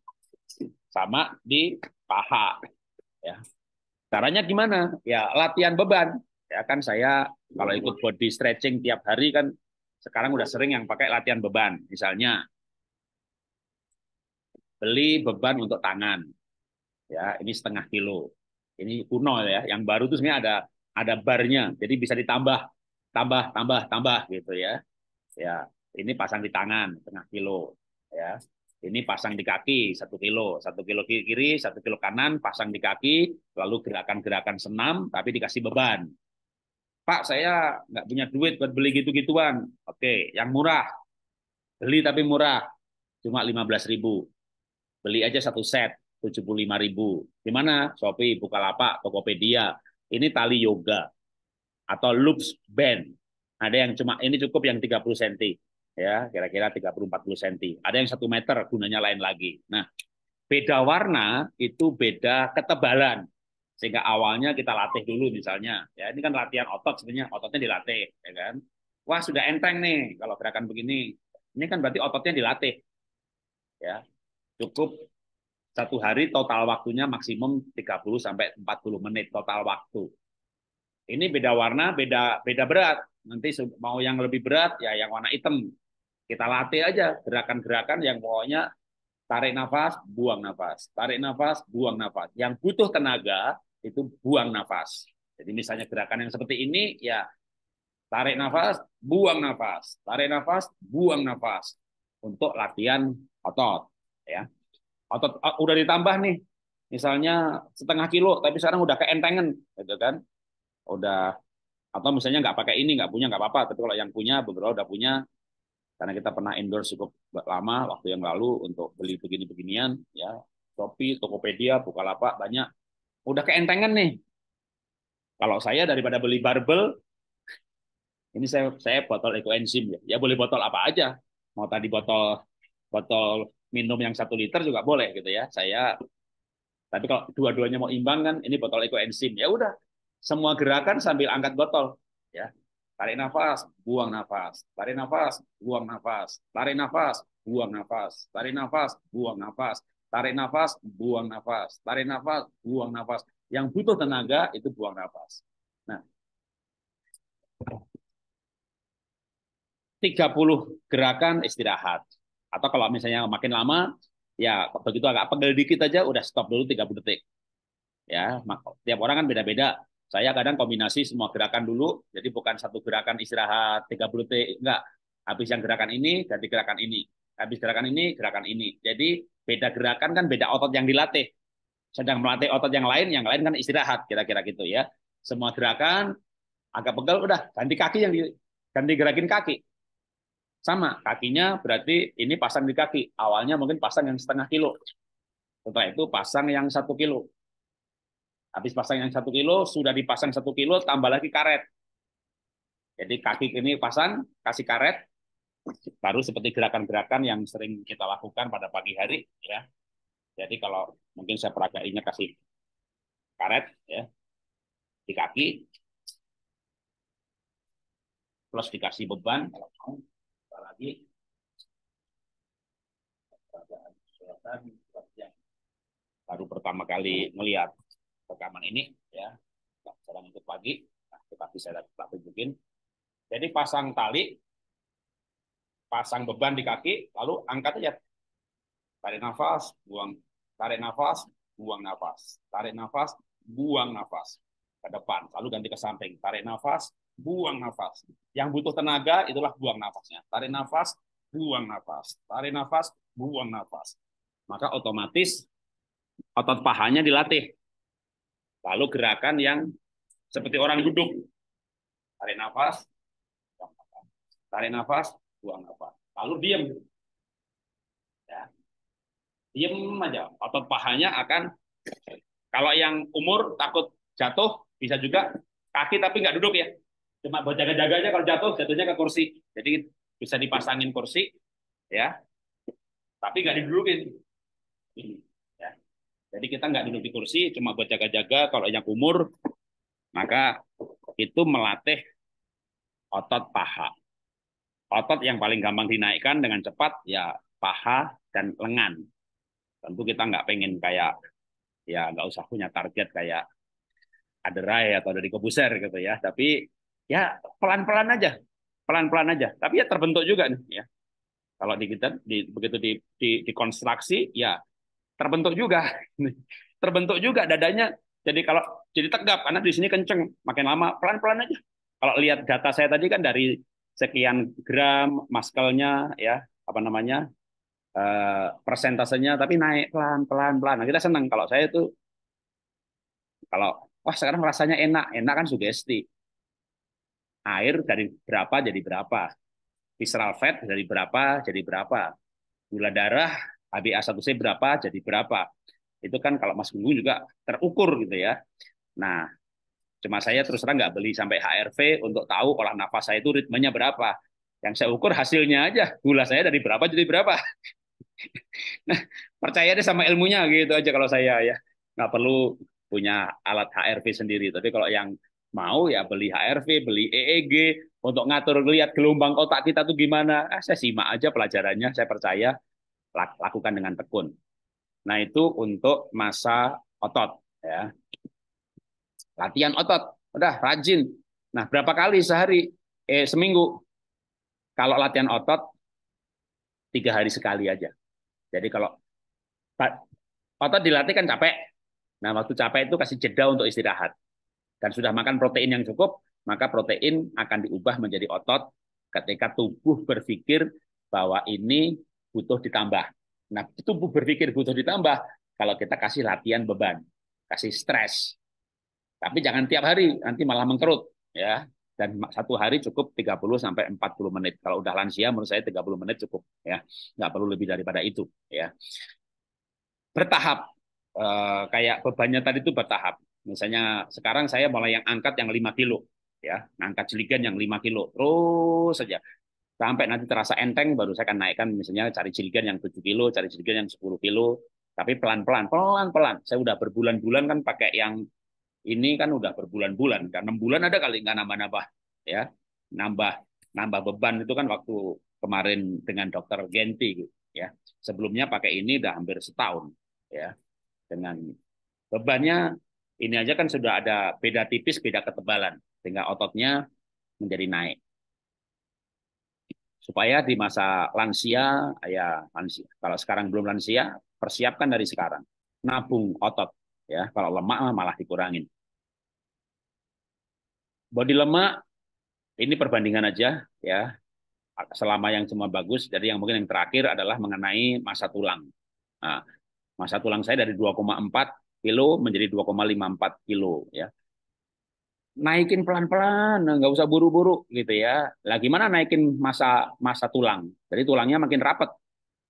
Speaker 1: sama di paha. Ya. Caranya gimana? Ya latihan beban. Ya kan saya kalau ikut body stretching tiap hari kan sekarang udah sering yang pakai latihan beban. Misalnya beli beban untuk tangan. Ya, ini setengah kilo. Ini kuno ya, yang baru itu sebenarnya ada ada barnya. Jadi bisa ditambah tambah tambah tambah gitu ya ya ini pasang di tangan setengah kilo ya ini pasang di kaki satu kilo satu kilo kiri satu kilo kanan pasang di kaki lalu gerakan gerakan senam tapi dikasih beban pak saya nggak punya duit buat beli gitu gituan oke yang murah beli tapi murah cuma lima belas ribu beli aja satu set tujuh puluh lima ribu di mana shopee bukalapak tokopedia ini tali yoga atau loops band. Ada yang cuma ini cukup yang 30 cm ya, kira-kira 30 40 cm. Ada yang satu meter gunanya lain lagi. Nah, beda warna itu beda ketebalan. Sehingga awalnya kita latih dulu misalnya. Ya, ini kan latihan otot sebenarnya, ototnya dilatih, ya kan? Wah, sudah enteng nih kalau gerakan begini. Ini kan berarti ototnya dilatih. Ya. Cukup satu hari total waktunya maksimum 30 sampai 40 menit total waktu ini beda warna, beda beda berat. Nanti mau yang lebih berat ya yang warna hitam. Kita latih aja gerakan-gerakan yang pokoknya tarik nafas, buang nafas. Tarik nafas, buang nafas. Yang butuh tenaga itu buang nafas. Jadi misalnya gerakan yang seperti ini ya tarik nafas, buang nafas, tarik nafas, buang nafas untuk latihan otot, ya. Otot udah ditambah nih, misalnya setengah kilo, tapi sekarang udah keentengan, gitu kan? udah atau misalnya nggak pakai ini nggak punya nggak apa-apa tapi kalau yang punya beberapa udah punya karena kita pernah endorse cukup lama waktu yang lalu untuk beli begini-beginian ya Shopee, Tokopedia, Bukalapak banyak udah keentengan nih kalau saya daripada beli barbel ini saya saya botol ekoenzim ya ya boleh botol apa aja mau tadi botol botol minum yang satu liter juga boleh gitu ya saya tapi kalau dua-duanya mau imbang kan ini botol ekoenzim ya udah semua gerakan sambil angkat botol, ya. Tarik nafas, buang nafas. Tarik nafas, buang nafas. Tarik nafas, buang nafas. Tarik nafas, buang nafas. Tarik nafas, buang nafas. Tarik nafas, buang nafas. Yang butuh tenaga itu buang nafas. Nah, 30 gerakan istirahat. Atau kalau misalnya makin lama, ya begitu agak pegel dikit aja udah stop dulu 30 detik. Ya, tiap orang kan beda-beda. Saya kadang kombinasi semua gerakan dulu, jadi bukan satu gerakan istirahat 30 detik, enggak. Habis yang gerakan ini, ganti gerakan ini. Habis gerakan ini, gerakan ini. Jadi beda gerakan kan beda otot yang dilatih. Sedang melatih otot yang lain, yang lain kan istirahat, kira-kira gitu ya. Semua gerakan agak pegal udah ganti kaki yang di, ganti gerakin kaki sama kakinya berarti ini pasang di kaki awalnya mungkin pasang yang setengah kilo setelah itu pasang yang satu kilo Habis pasang yang satu kilo, sudah dipasang satu kilo, tambah lagi karet. Jadi kaki ini pasang, kasih karet, baru seperti gerakan-gerakan yang sering kita lakukan pada pagi hari. ya. Jadi kalau mungkin saya peragainya kasih karet ya di kaki, plus dikasih beban kalau mau, apalagi baru pertama kali melihat rekaman ini ya nah, sekarang itu pagi nah, kita bisa tak tunjukin jadi pasang tali pasang beban di kaki lalu angkat aja tarik nafas buang tarik nafas buang nafas tarik nafas buang nafas ke depan lalu ganti ke samping tarik nafas buang nafas yang butuh tenaga itulah buang nafasnya tarik nafas buang nafas tarik nafas buang nafas maka otomatis otot pahanya dilatih Lalu gerakan yang seperti orang duduk. Tarik nafas, buang nafas. Tarik nafas, buang nafas. Lalu diam. Ya. Diam aja. Otot pahanya akan, kalau yang umur takut jatuh, bisa juga kaki tapi nggak duduk ya. Cuma buat jaga-jaga aja kalau jatuh, jatuhnya ke kursi. Jadi bisa dipasangin kursi, ya. Tapi nggak didudukin. Jadi kita nggak duduk di kursi, cuma buat jaga-jaga. Kalau yang umur, maka itu melatih otot paha. Otot yang paling gampang dinaikkan dengan cepat ya paha dan lengan. Tentu kita nggak pengen kayak ya nggak usah punya target kayak aderai atau dari Kebuser gitu ya. Tapi ya pelan-pelan aja, pelan-pelan aja. Tapi ya terbentuk juga nih ya. Kalau di di, begitu di, di, dikonstruksi ya terbentuk juga terbentuk juga dadanya jadi kalau jadi tegap karena di sini kenceng makin lama pelan pelan aja kalau lihat data saya tadi kan dari sekian gram maskelnya ya apa namanya eh, persentasenya tapi naik pelan pelan pelan nah, kita senang kalau saya itu kalau wah sekarang rasanya enak enak kan sugesti air dari berapa jadi berapa visceral fat dari berapa jadi berapa gula darah HbA1c berapa jadi berapa. Itu kan kalau Mas Gunggung juga terukur gitu ya. Nah, cuma saya terus terang nggak beli sampai HRV untuk tahu olah nafas saya itu ritmenya berapa. Yang saya ukur hasilnya aja, gula saya dari berapa jadi berapa. nah, percaya deh sama ilmunya gitu aja kalau saya ya. Nggak perlu punya alat HRV sendiri. Tapi kalau yang mau ya beli HRV, beli EEG untuk ngatur lihat gelombang otak kita tuh gimana. eh, saya simak aja pelajarannya, saya percaya lakukan dengan tekun. Nah, itu untuk masa otot ya. Latihan otot, udah rajin. Nah, berapa kali sehari? Eh, seminggu. Kalau latihan otot tiga hari sekali aja. Jadi kalau otot dilatih kan capek. Nah, waktu capek itu kasih jeda untuk istirahat. Dan sudah makan protein yang cukup, maka protein akan diubah menjadi otot ketika tubuh berpikir bahwa ini butuh ditambah. Nah, itu berpikir butuh ditambah kalau kita kasih latihan beban, kasih stres. Tapi jangan tiap hari, nanti malah mengkerut ya. Dan satu hari cukup 30 sampai 40 menit. Kalau udah lansia menurut saya 30 menit cukup ya. Nggak perlu lebih daripada itu ya. Bertahap eh, kayak bebannya tadi itu bertahap. Misalnya sekarang saya mulai yang angkat yang 5 kilo ya, angkat jeligan yang 5 kilo terus saja sampai nanti terasa enteng baru saya akan naikkan misalnya cari jiligan yang 7 kilo, cari jiligan yang 10 kilo, tapi pelan-pelan, pelan-pelan. Saya udah berbulan-bulan kan pakai yang ini kan udah berbulan-bulan, kan 6 bulan ada kali nggak nambah-nambah ya. Nambah nambah beban itu kan waktu kemarin dengan dokter Genti ya. Sebelumnya pakai ini udah hampir setahun ya. Dengan bebannya ini aja kan sudah ada beda tipis, beda ketebalan sehingga ototnya menjadi naik supaya di masa lansia ya lansia kalau sekarang belum lansia persiapkan dari sekarang nabung otot ya kalau lemak malah dikurangin body lemak ini perbandingan aja ya selama yang cuma bagus jadi yang mungkin yang terakhir adalah mengenai masa tulang nah, masa tulang saya dari 2,4 kilo menjadi 2,54 kilo ya naikin pelan-pelan, eh, nggak usah buru-buru gitu ya. Lah gimana naikin masa masa tulang? Jadi tulangnya makin rapet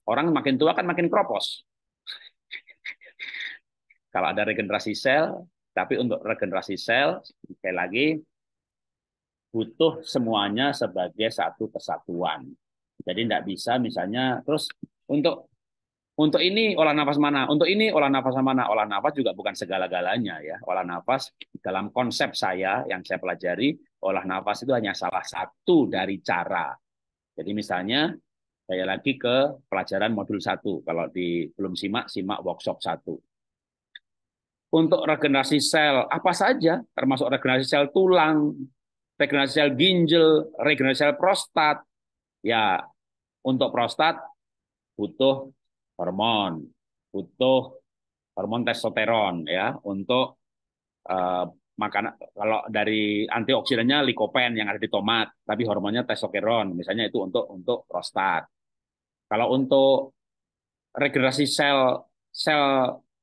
Speaker 1: Orang makin tua kan makin kropos. Kalau ada regenerasi sel, tapi untuk regenerasi sel, sekali lagi, butuh semuanya sebagai satu kesatuan. Jadi tidak bisa misalnya, terus untuk untuk ini olah nafas mana? Untuk ini olah nafas mana? Olah nafas juga bukan segala-galanya ya. Olah nafas dalam konsep saya yang saya pelajari, olah nafas itu hanya salah satu dari cara. Jadi misalnya saya lagi ke pelajaran modul 1. Kalau di belum simak, simak workshop 1. Untuk regenerasi sel apa saja, termasuk regenerasi sel tulang, regenerasi sel ginjal, regenerasi sel prostat. Ya, untuk prostat butuh hormon, butuh hormon testosteron ya untuk uh, makan kalau dari antioksidannya likopen yang ada di tomat, tapi hormonnya testosteron misalnya itu untuk untuk prostat. Kalau untuk regenerasi sel sel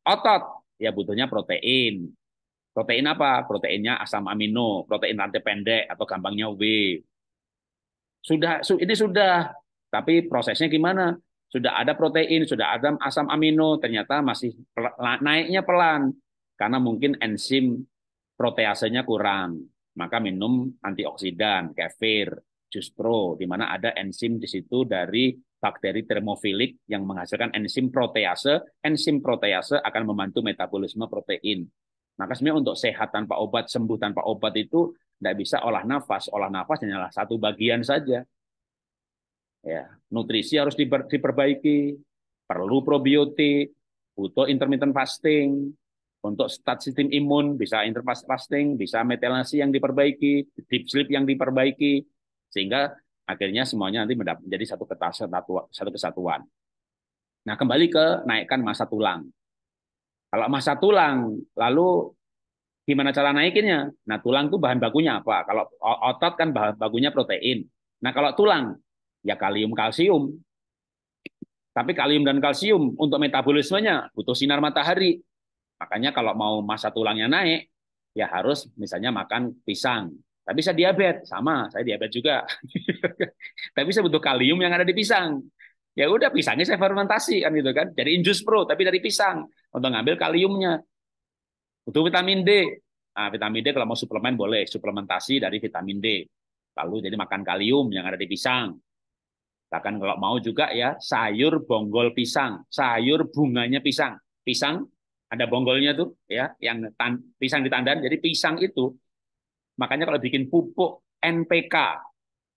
Speaker 1: otot ya butuhnya protein. Protein apa? Proteinnya asam amino, protein rantai pendek atau gampangnya W. Sudah ini sudah, tapi prosesnya gimana? Sudah ada protein, sudah ada asam amino, ternyata masih naiknya pelan karena mungkin enzim proteasenya kurang. Maka minum antioksidan, kefir, jus pro, di mana ada enzim di situ dari bakteri termofilik yang menghasilkan enzim protease. Enzim protease akan membantu metabolisme protein. Maka sebenarnya untuk sehat tanpa obat, sembuh tanpa obat itu tidak bisa olah nafas. Olah nafas hanyalah satu bagian saja ya nutrisi harus diperbaiki perlu probiotik butuh intermittent fasting untuk stat sistem imun bisa intermittent fasting bisa metilasi yang diperbaiki deep sleep yang diperbaiki sehingga akhirnya semuanya nanti menjadi satu satu kesatuan nah kembali ke naikkan masa tulang kalau masa tulang lalu gimana cara naikinnya nah tulang itu bahan bakunya apa kalau otot kan bahan bakunya protein nah kalau tulang ya kalium kalsium. Tapi kalium dan kalsium untuk metabolismenya butuh sinar matahari. Makanya kalau mau masa tulangnya naik, ya harus misalnya makan pisang. Tapi saya diabetes, sama, saya diabetes juga. Tapi saya butuh kalium yang ada di pisang ya udah pisangnya saya fermentasi kan gitu kan jadi injus pro tapi dari pisang untuk ngambil kaliumnya butuh vitamin D nah, vitamin D kalau mau suplemen boleh suplementasi dari vitamin D lalu jadi makan kalium yang ada di pisang Bahkan kalau mau juga ya sayur bonggol pisang, sayur bunganya pisang. Pisang ada bonggolnya tuh ya yang tan pisang ditandan. Jadi pisang itu makanya kalau bikin pupuk NPK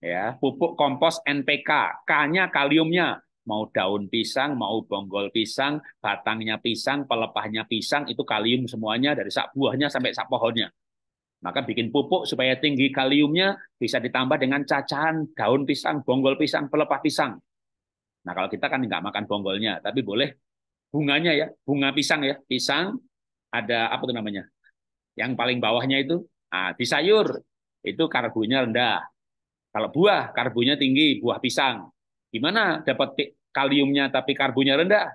Speaker 1: ya, pupuk kompos NPK, K-nya kaliumnya mau daun pisang, mau bonggol pisang, batangnya pisang, pelepahnya pisang, itu kalium semuanya dari sak buahnya sampai sak pohonnya. Maka bikin pupuk supaya tinggi kaliumnya bisa ditambah dengan cacahan daun pisang, bonggol pisang, pelepah pisang. Nah kalau kita kan nggak makan bonggolnya, tapi boleh bunganya ya, bunga pisang ya, pisang ada apa tuh namanya? Yang paling bawahnya itu, ah di sayur itu karbonya rendah. Kalau buah karbonya tinggi, buah pisang. Gimana dapat kaliumnya tapi karbonya rendah?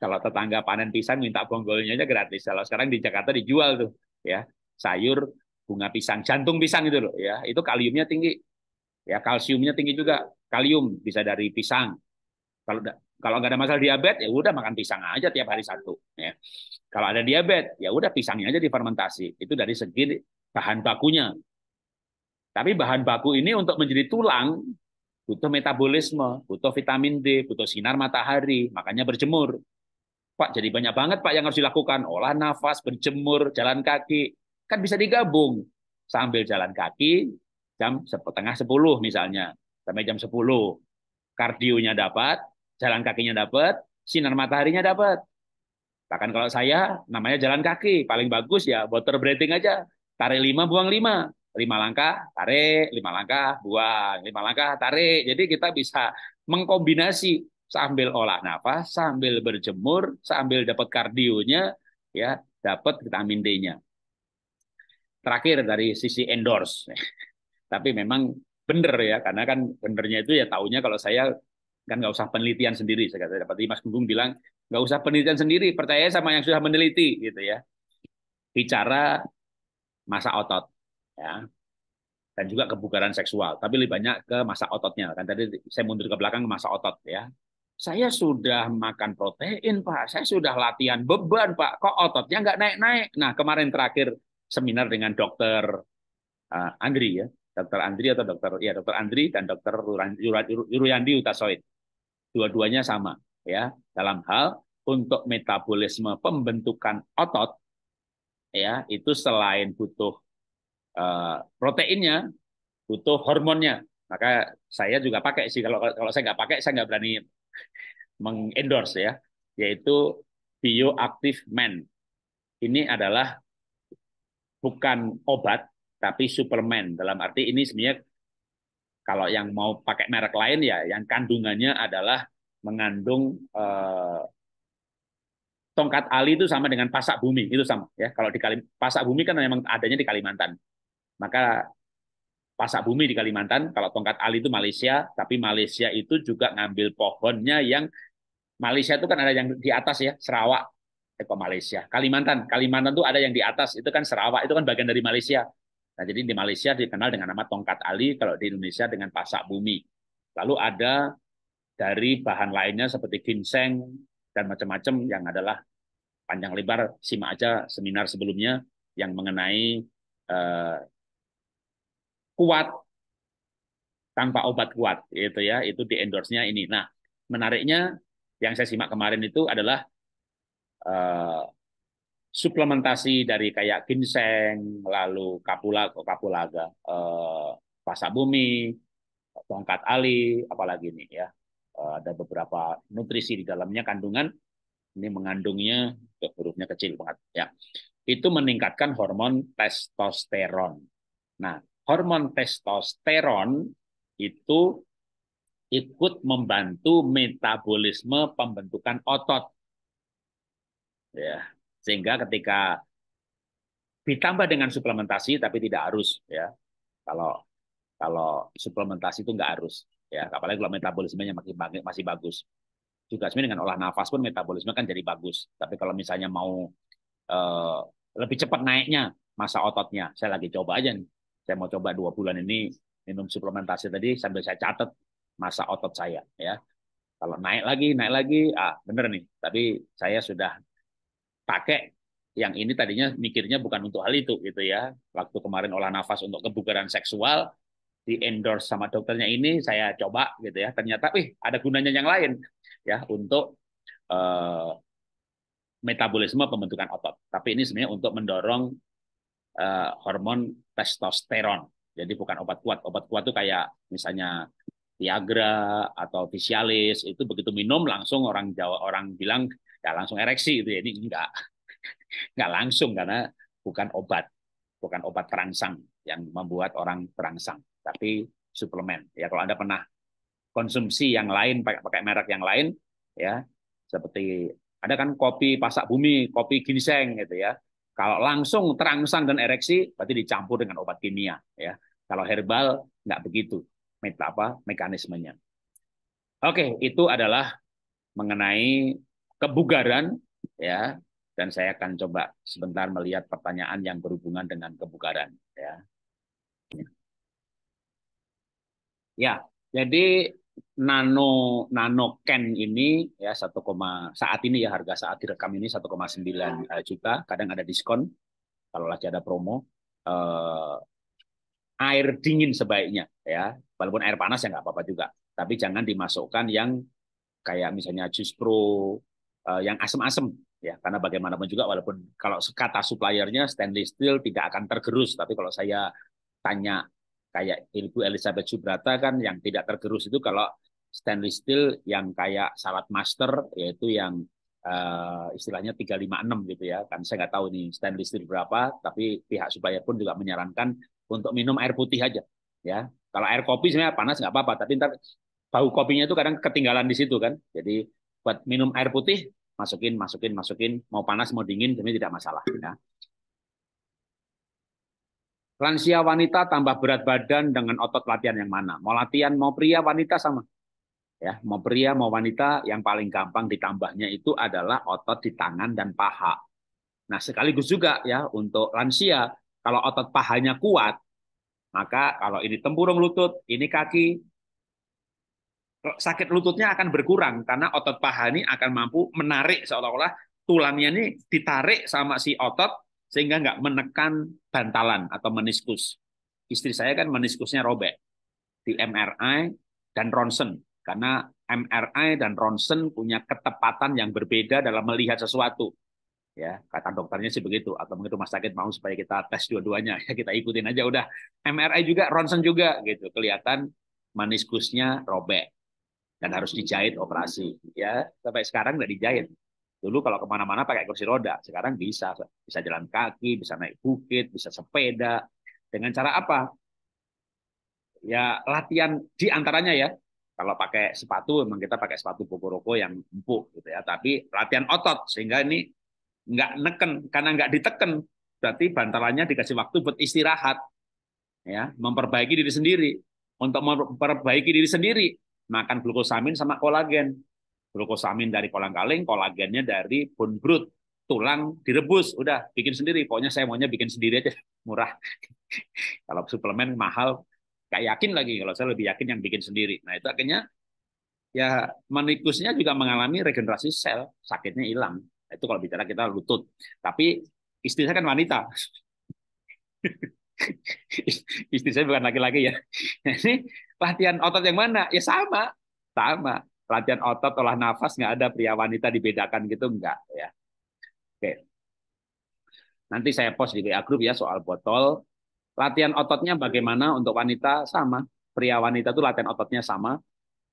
Speaker 1: Kalau tetangga panen pisang minta bonggolnya aja gratis. Kalau sekarang di Jakarta dijual tuh, ya sayur, bunga pisang, jantung pisang itu loh ya. Itu kaliumnya tinggi. Ya, kalsiumnya tinggi juga. Kalium bisa dari pisang. Kalau kalau nggak ada masalah diabetes, ya udah makan pisang aja tiap hari satu. Ya. Kalau ada diabetes, ya udah pisangnya aja difermentasi. Itu dari segi bahan bakunya. Tapi bahan baku ini untuk menjadi tulang butuh metabolisme, butuh vitamin D, butuh sinar matahari, makanya berjemur. Pak, jadi banyak banget Pak yang harus dilakukan. Olah nafas, berjemur, jalan kaki, Kan bisa digabung sambil jalan kaki jam setengah sepuluh misalnya sampai jam sepuluh Kardionya dapat, jalan kakinya dapat, sinar mataharinya dapat. Bahkan kalau saya namanya jalan kaki, paling bagus ya water breathing aja. Tarik lima, buang lima. Lima langkah, tarik, lima langkah, buang, lima langkah, tarik. Jadi kita bisa mengkombinasi sambil olah nafas, sambil berjemur, sambil dapat kardionya, ya dapat vitamin D-nya terakhir dari sisi endorse. Tapi memang benar ya, karena kan benernya itu ya taunya kalau saya kan nggak usah penelitian sendiri. Saya kata dapat Mas Gunggung bilang, nggak usah penelitian sendiri, percaya sama yang sudah meneliti gitu ya. Bicara masa otot ya dan juga kebugaran seksual, tapi lebih banyak ke masa ototnya. Kan tadi saya mundur ke belakang ke masa otot ya. Saya sudah makan protein, Pak. Saya sudah latihan beban, Pak. Kok ototnya nggak naik-naik? Nah, kemarin terakhir seminar dengan dokter uh, Andri ya, dokter Andri atau dokter ya dokter Andri dan dokter Yuryandi Utasoid. Dua-duanya sama ya dalam hal untuk metabolisme pembentukan otot ya itu selain butuh uh, proteinnya butuh hormonnya maka saya juga pakai sih kalau kalau saya nggak pakai saya nggak berani mengendorse ya yaitu bioaktif men ini adalah bukan obat tapi suplemen dalam arti ini sebenarnya kalau yang mau pakai merek lain ya yang kandungannya adalah mengandung eh, tongkat ali itu sama dengan pasak bumi itu sama ya kalau di Kalim, pasak bumi kan memang adanya di Kalimantan maka pasak bumi di Kalimantan kalau tongkat ali itu Malaysia tapi Malaysia itu juga ngambil pohonnya yang Malaysia itu kan ada yang di atas ya serawak ke Malaysia Kalimantan Kalimantan tuh ada yang di atas itu kan Sarawak itu kan bagian dari Malaysia nah jadi di Malaysia dikenal dengan nama tongkat ali kalau di Indonesia dengan pasak bumi lalu ada dari bahan lainnya seperti ginseng dan macam-macam yang adalah panjang lebar simak aja seminar sebelumnya yang mengenai eh, kuat tanpa obat kuat itu ya itu di endorse-nya ini. Nah, menariknya yang saya simak kemarin itu adalah Eh, suplementasi dari kayak ginseng, lalu kapulaga, kapulaga eh, pasak bumi, tongkat ali, apalagi ini ya. Eh, ada beberapa nutrisi di dalamnya kandungan ini mengandungnya hurufnya kecil banget ya. Itu meningkatkan hormon testosteron. Nah, hormon testosteron itu ikut membantu metabolisme pembentukan otot ya sehingga ketika ditambah dengan suplementasi tapi tidak harus ya kalau kalau suplementasi itu nggak harus ya apalagi kalau metabolismenya bagus masih bagus juga sebenarnya dengan olah nafas pun metabolisme kan jadi bagus tapi kalau misalnya mau eh, lebih cepat naiknya masa ototnya saya lagi coba aja nih saya mau coba dua bulan ini minum suplementasi tadi sambil saya catat masa otot saya ya kalau naik lagi naik lagi ah bener nih tapi saya sudah pakai yang ini tadinya mikirnya bukan untuk hal itu gitu ya. Waktu kemarin olah nafas untuk kebugaran seksual di endorse sama dokternya ini saya coba gitu ya. Ternyata wih ada gunanya yang lain ya untuk uh, metabolisme pembentukan otot. Tapi ini sebenarnya untuk mendorong uh, hormon testosteron. Jadi bukan obat kuat. Obat kuat tuh kayak misalnya Viagra atau visialis itu begitu minum langsung orang Jawa orang bilang nggak langsung ereksi itu ya ini enggak nggak langsung karena bukan obat bukan obat terangsang yang membuat orang terangsang tapi suplemen ya kalau anda pernah konsumsi yang lain pakai pakai merek yang lain ya seperti ada kan kopi pasak bumi kopi ginseng gitu ya kalau langsung terangsang dan ereksi berarti dicampur dengan obat kimia ya kalau herbal nggak begitu apa mekanismenya oke itu adalah mengenai kebugaran ya dan saya akan coba sebentar melihat pertanyaan yang berhubungan dengan kebugaran ya. Ya, jadi nano nano Ken ini ya 1, saat ini ya harga saat direkam ini 1,9 eh, juta, kadang ada diskon kalau lagi ada promo. Eh, air dingin sebaiknya ya, walaupun air panas ya nggak apa-apa juga, tapi jangan dimasukkan yang kayak misalnya jus pro uh, yang asem-asem ya karena bagaimanapun juga walaupun kalau kata suppliernya stainless steel tidak akan tergerus tapi kalau saya tanya kayak Ibu Elizabeth Subrata kan yang tidak tergerus itu kalau stainless steel yang kayak salad master yaitu yang uh, istilahnya 356 gitu ya kan saya nggak tahu nih stainless steel berapa tapi pihak supplier pun juga menyarankan untuk minum air putih aja ya kalau air kopi sebenarnya panas nggak apa-apa tapi ntar bau kopinya itu kadang ketinggalan di situ kan jadi buat minum air putih, masukin, masukin, masukin, mau panas, mau dingin, demi tidak masalah. Ya. Lansia wanita tambah berat badan dengan otot latihan yang mana? Mau latihan, mau pria, wanita sama. Ya, mau pria, mau wanita, yang paling gampang ditambahnya itu adalah otot di tangan dan paha. Nah, sekaligus juga ya untuk lansia, kalau otot pahanya kuat, maka kalau ini tempurung lutut, ini kaki, sakit lututnya akan berkurang karena otot paha ini akan mampu menarik seolah-olah tulangnya ini ditarik sama si otot sehingga nggak menekan bantalan atau meniskus. Istri saya kan meniskusnya robek di MRI dan ronsen karena MRI dan ronsen punya ketepatan yang berbeda dalam melihat sesuatu. Ya, kata dokternya sih begitu atau mungkin rumah sakit mau supaya kita tes dua-duanya ya kita ikutin aja udah MRI juga ronsen juga gitu kelihatan meniskusnya robek dan harus dijahit operasi ya sampai sekarang nggak dijahit dulu kalau kemana-mana pakai kursi roda sekarang bisa bisa jalan kaki bisa naik bukit bisa sepeda dengan cara apa ya latihan diantaranya ya kalau pakai sepatu memang kita pakai sepatu pokoroko yang empuk gitu ya tapi latihan otot sehingga ini nggak neken karena nggak diteken berarti bantalannya dikasih waktu buat istirahat ya memperbaiki diri sendiri untuk memperbaiki diri sendiri makan glukosamin sama kolagen. Glukosamin dari kolang kaling, kolagennya dari bone brut, Tulang direbus, udah bikin sendiri. Pokoknya saya maunya bikin sendiri aja, murah. kalau suplemen mahal, kayak yakin lagi. Kalau saya lebih yakin yang bikin sendiri. Nah itu akhirnya ya menikusnya juga mengalami regenerasi sel, sakitnya hilang. Nah, itu kalau bicara kita lutut. Tapi istri saya kan wanita. istri saya bukan laki-laki ya. Ini latihan otot yang mana? Ya sama, sama. Latihan otot, olah nafas nggak ada pria wanita dibedakan gitu nggak ya. Oke. Nanti saya post di WA grup ya soal botol. Latihan ototnya bagaimana untuk wanita sama. Pria wanita itu latihan ototnya sama.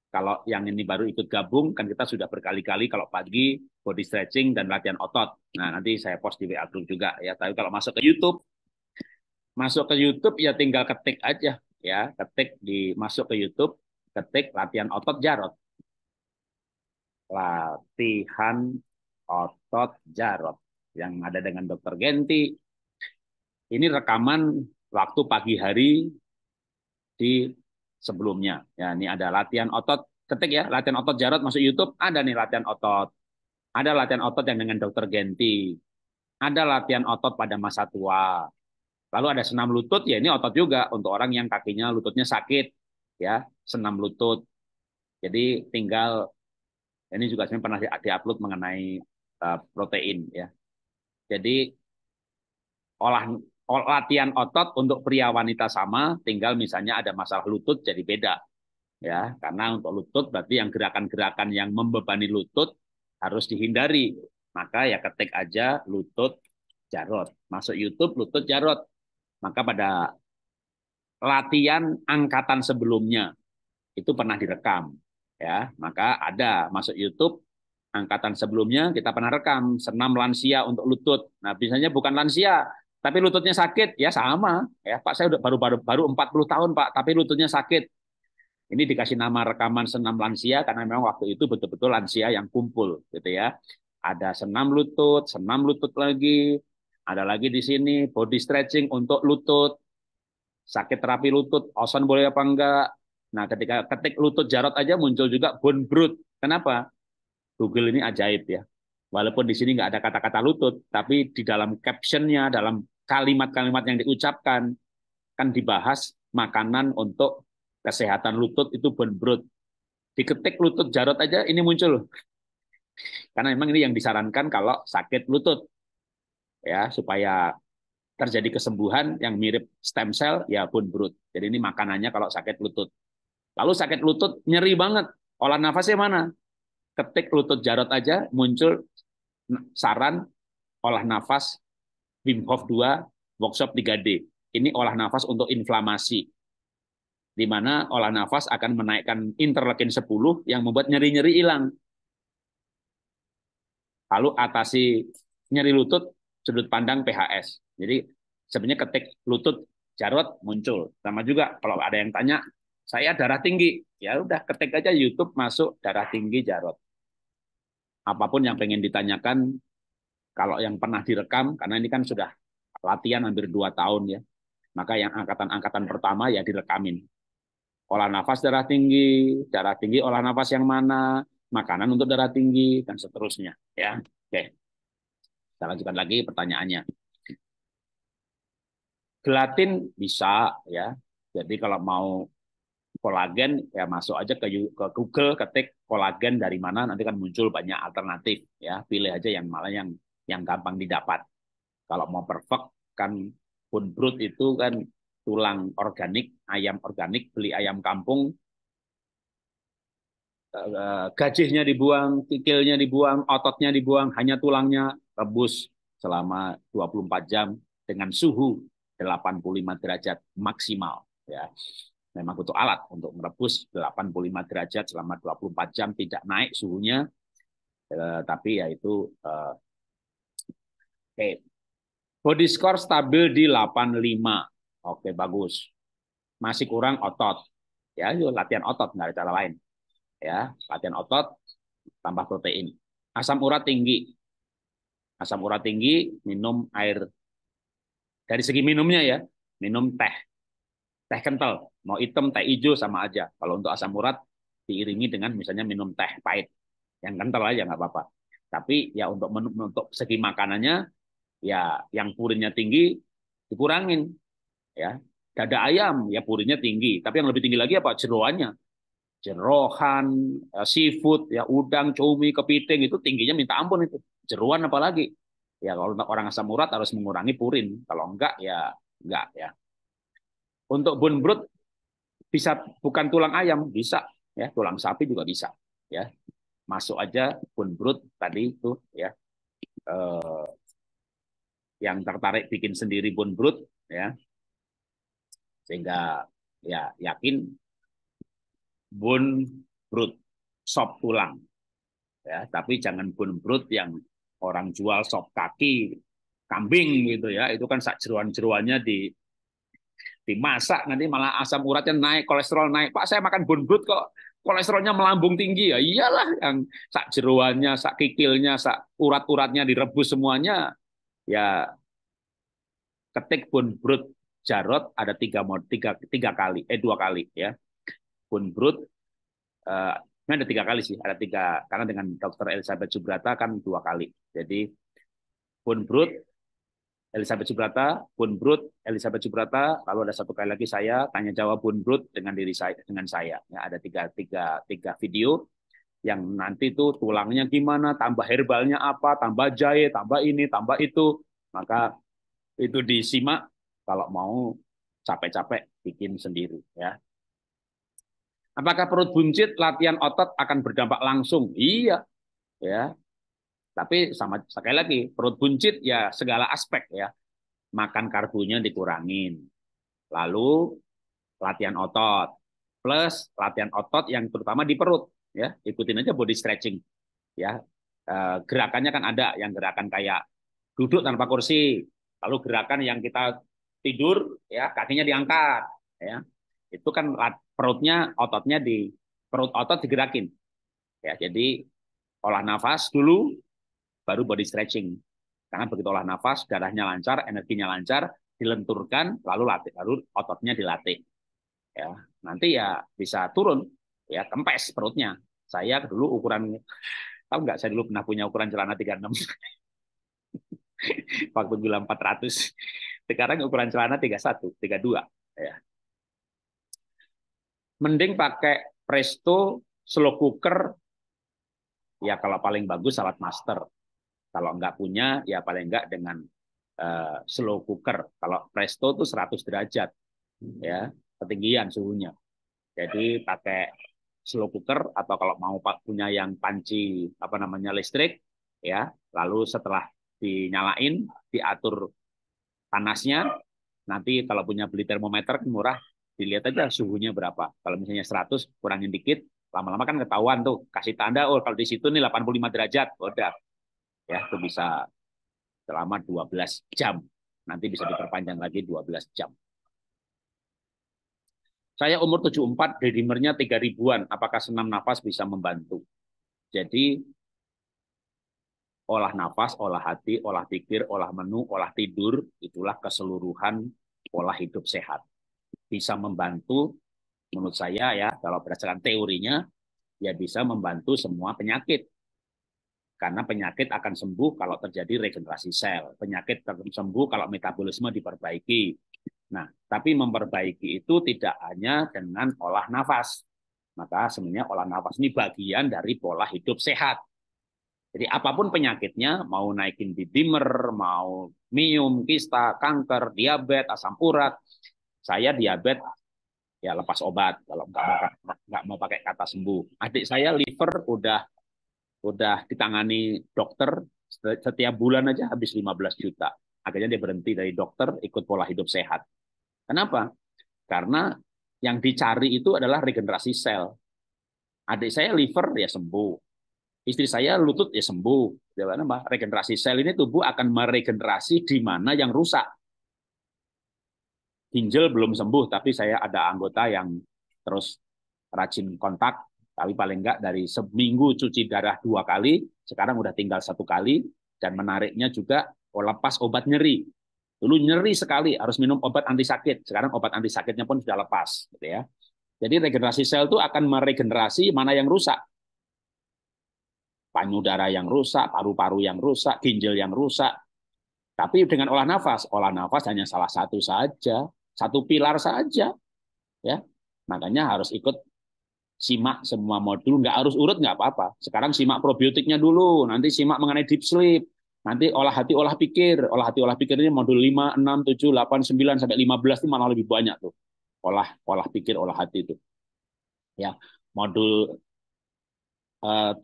Speaker 1: Kalau yang ini baru ikut gabung, kan kita sudah berkali-kali kalau pagi body stretching dan latihan otot. Nah, nanti saya post di WA grup juga ya. Tapi kalau masuk ke YouTube, masuk ke YouTube ya tinggal ketik aja ya ketik di masuk ke YouTube ketik latihan otot Jarot latihan otot Jarot yang ada dengan Dokter Genti ini rekaman waktu pagi hari di sebelumnya ya ini ada latihan otot ketik ya latihan otot Jarot masuk YouTube ada nih latihan otot ada latihan otot yang dengan Dokter Genti ada latihan otot pada masa tua Lalu ada senam lutut, ya ini otot juga untuk orang yang kakinya lututnya sakit, ya senam lutut. Jadi tinggal ini juga saya pernah diupload mengenai uh, protein, ya. Jadi olah latihan otot untuk pria wanita sama, tinggal misalnya ada masalah lutut jadi beda. Ya, karena untuk lutut berarti yang gerakan-gerakan yang membebani lutut harus dihindari. Maka ya ketik aja lutut jarot. Masuk YouTube lutut jarot. Maka pada latihan angkatan sebelumnya itu pernah direkam ya maka ada masuk YouTube angkatan sebelumnya kita pernah rekam senam lansia untuk lutut nah biasanya bukan lansia tapi lututnya sakit ya sama ya Pak saya udah baru baru baru 40 tahun Pak tapi lututnya sakit ini dikasih nama rekaman senam lansia karena memang waktu itu betul-betul lansia yang kumpul gitu ya ada senam lutut senam lutut lagi ada lagi di sini body stretching untuk lutut. Sakit terapi lutut, osan boleh apa enggak? Nah, ketika ketik lutut jarot aja muncul juga bone brute. Kenapa? Google ini ajaib ya. Walaupun di sini nggak ada kata-kata lutut, tapi di dalam captionnya, dalam kalimat-kalimat yang diucapkan, kan dibahas makanan untuk kesehatan lutut itu bone brute. Diketik lutut jarot aja ini muncul. Karena memang ini yang disarankan kalau sakit lutut ya supaya terjadi kesembuhan yang mirip stem cell ya bone brut. Jadi ini makanannya kalau sakit lutut. Lalu sakit lutut nyeri banget. Olah nafasnya mana? Ketik lutut jarot aja muncul saran olah nafas Wim Hof 2 workshop 3D. Ini olah nafas untuk inflamasi. Di mana olah nafas akan menaikkan interleukin 10 yang membuat nyeri-nyeri hilang. Lalu atasi nyeri lutut sudut pandang PHS. Jadi sebenarnya ketik lutut Jarot muncul. Sama juga kalau ada yang tanya, saya darah tinggi. Ya udah ketik aja YouTube masuk darah tinggi Jarot. Apapun yang pengen ditanyakan, kalau yang pernah direkam, karena ini kan sudah latihan hampir dua tahun ya, maka yang angkatan-angkatan pertama ya direkamin. Olah nafas darah tinggi, darah tinggi olah nafas yang mana, makanan untuk darah tinggi, dan seterusnya. Ya, oke. Kita lanjutkan lagi pertanyaannya. Gelatin bisa ya. Jadi kalau mau kolagen ya masuk aja ke, ke Google ketik kolagen dari mana nanti kan muncul banyak alternatif ya. Pilih aja yang malah yang yang gampang didapat. Kalau mau perfect kan bone brut itu kan tulang organik, ayam organik, beli ayam kampung, eh, eh, gajihnya dibuang, kikilnya dibuang, ototnya dibuang, hanya tulangnya rebus selama 24 jam dengan suhu 85 derajat maksimal ya. Memang butuh alat untuk merebus 85 derajat selama 24 jam tidak naik suhunya eh, tapi yaitu eh, eh, body score stabil di 85. Oke, bagus. Masih kurang otot. Ya, yuk latihan otot nggak ada cara lain. Ya, latihan otot tambah protein. Asam urat tinggi, Asam urat tinggi, minum air. Dari segi minumnya ya, minum teh. Teh kental, mau hitam, teh hijau sama aja. Kalau untuk asam urat diiringi dengan misalnya minum teh pahit. Yang kental aja nggak apa-apa. Tapi ya untuk untuk segi makanannya ya yang purinnya tinggi dikurangin ya. Dada ayam ya purinnya tinggi, tapi yang lebih tinggi lagi apa jeroannya jerohan, eh, seafood, ya udang, cumi, kepiting itu tingginya minta ampun itu jeruan apalagi ya kalau orang asam urat harus mengurangi purin kalau enggak ya enggak ya untuk bone broth bisa bukan tulang ayam bisa ya tulang sapi juga bisa ya masuk aja bone broth tadi itu ya eh, yang tertarik bikin sendiri bone broth ya sehingga ya yakin bone broth sop tulang ya tapi jangan bone broth yang orang jual sop kaki kambing gitu ya itu kan sak jeruan-jeruannya di dimasak nanti malah asam uratnya naik kolesterol naik pak saya makan bonbon kok kolesterolnya melambung tinggi ya iyalah yang sak jeruannya sak kikilnya sak urat-uratnya direbus semuanya ya ketik bonbrut jarot ada tiga mod tiga tiga kali eh dua kali ya bonbrut eh, ini ada tiga kali sih, ada tiga karena dengan Dokter Elizabeth Subrata kan dua kali. Jadi Brut, Elizabeth Subrata, Brut, Elizabeth Subrata, lalu ada satu kali lagi saya tanya jawab Brut dengan diri saya dengan saya. Ya, ada tiga, tiga, tiga video yang nanti itu tulangnya gimana, tambah herbalnya apa, tambah jahe, tambah ini, tambah itu. Maka itu disimak kalau mau capek-capek bikin sendiri ya. Apakah perut buncit latihan otot akan berdampak langsung? Iya. Ya. Tapi sama sekali lagi perut buncit ya segala aspek ya. Makan karbonya dikurangin. Lalu latihan otot plus latihan otot yang terutama di perut ya. Ikutin aja body stretching ya. Eh, gerakannya kan ada yang gerakan kayak duduk tanpa kursi, lalu gerakan yang kita tidur ya kakinya diangkat ya itu kan perutnya ototnya di perut otot digerakin ya jadi olah nafas dulu baru body stretching karena begitu olah nafas darahnya lancar energinya lancar dilenturkan lalu latih lalu ototnya dilatih ya nanti ya bisa turun ya kempes perutnya saya dulu ukuran tahu nggak saya dulu pernah punya ukuran celana 36 waktu empat 400 sekarang ukuran celana 31 32 ya Mending pakai Presto, slow cooker, ya kalau paling bagus salad master. Kalau nggak punya, ya paling enggak dengan uh, slow cooker. Kalau Presto itu 100 derajat, ya ketinggian suhunya. Jadi pakai slow cooker atau kalau mau punya yang panci apa namanya listrik, ya lalu setelah dinyalain diatur panasnya. Nanti kalau punya beli termometer murah dilihat aja suhunya berapa. Kalau misalnya 100 kurangin dikit, lama-lama kan ketahuan tuh kasih tanda oh kalau di situ nih 85 derajat, udah. Ya, itu bisa selama 12 jam. Nanti bisa diperpanjang lagi 12 jam. Saya umur 74, dedimernya 3 ribuan. Apakah senam nafas bisa membantu? Jadi olah nafas, olah hati, olah pikir, olah menu, olah tidur, itulah keseluruhan pola hidup sehat bisa membantu menurut saya ya kalau berdasarkan teorinya ya bisa membantu semua penyakit karena penyakit akan sembuh kalau terjadi regenerasi sel penyakit akan sembuh kalau metabolisme diperbaiki nah tapi memperbaiki itu tidak hanya dengan olah nafas maka sebenarnya olah nafas ini bagian dari pola hidup sehat jadi apapun penyakitnya, mau naikin di dimmer mau mium, kista, kanker, diabetes, asam urat, saya diabetes ya lepas obat kalau nggak mau nggak mau pakai kata sembuh. Adik saya liver udah udah ditangani dokter setiap bulan aja habis 15 juta. Akhirnya dia berhenti dari dokter ikut pola hidup sehat. Kenapa? Karena yang dicari itu adalah regenerasi sel. Adik saya liver ya sembuh. Istri saya lutut ya sembuh. Regenerasi sel ini tubuh akan meregenerasi di mana yang rusak ginjal belum sembuh, tapi saya ada anggota yang terus rajin kontak, tapi paling enggak dari seminggu cuci darah dua kali, sekarang udah tinggal satu kali, dan menariknya juga oh, lepas obat nyeri. Dulu nyeri sekali, harus minum obat anti sakit. Sekarang obat anti sakitnya pun sudah lepas. Gitu ya. Jadi regenerasi sel itu akan meregenerasi mana yang rusak. Panyu darah yang rusak, paru-paru yang rusak, ginjal yang rusak. Tapi dengan olah nafas, olah nafas hanya salah satu saja satu pilar saja. Ya, makanya harus ikut simak semua modul, nggak harus urut nggak apa-apa. Sekarang simak probiotiknya dulu, nanti simak mengenai deep sleep, nanti olah hati olah pikir, olah hati olah pikir ini modul 5, 6, 7, 8, 9 sampai 15 itu malah lebih banyak tuh. Olah olah pikir, olah hati itu. Ya, modul eh, uh, 7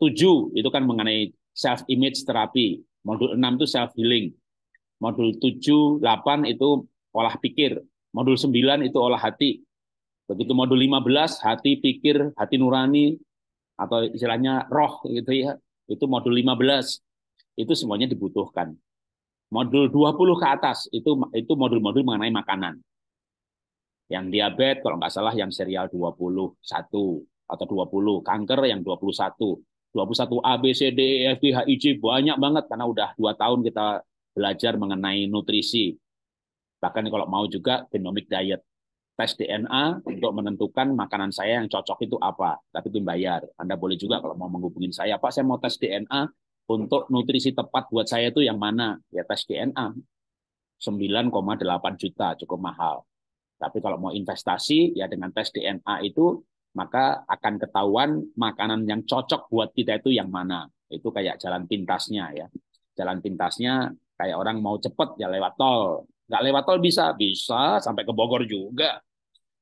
Speaker 1: itu kan mengenai self image terapi, modul 6 itu self healing. Modul 7, 8 itu olah pikir, Modul 9 itu olah hati. Begitu modul 15 hati, pikir, hati nurani atau istilahnya roh gitu ya. Itu modul 15. Itu semuanya dibutuhkan. Modul 20 ke atas itu itu modul-modul mengenai makanan. Yang diabetes kalau nggak salah yang serial 21 atau 20, kanker yang 21, 21 A, B, C, D, E, F, G, H, I, J, banyak banget karena udah dua tahun kita belajar mengenai nutrisi. Bahkan kalau mau juga genomic diet. Tes DNA untuk menentukan makanan saya yang cocok itu apa. Tapi itu bayar. Anda boleh juga kalau mau menghubungin saya, Pak saya mau tes DNA untuk nutrisi tepat buat saya itu yang mana? Ya tes DNA. 9,8 juta cukup mahal. Tapi kalau mau investasi ya dengan tes DNA itu maka akan ketahuan makanan yang cocok buat kita itu yang mana. Itu kayak jalan pintasnya ya. Jalan pintasnya kayak orang mau cepet ya lewat tol. Nggak lewat tol bisa? Bisa. Sampai ke Bogor juga.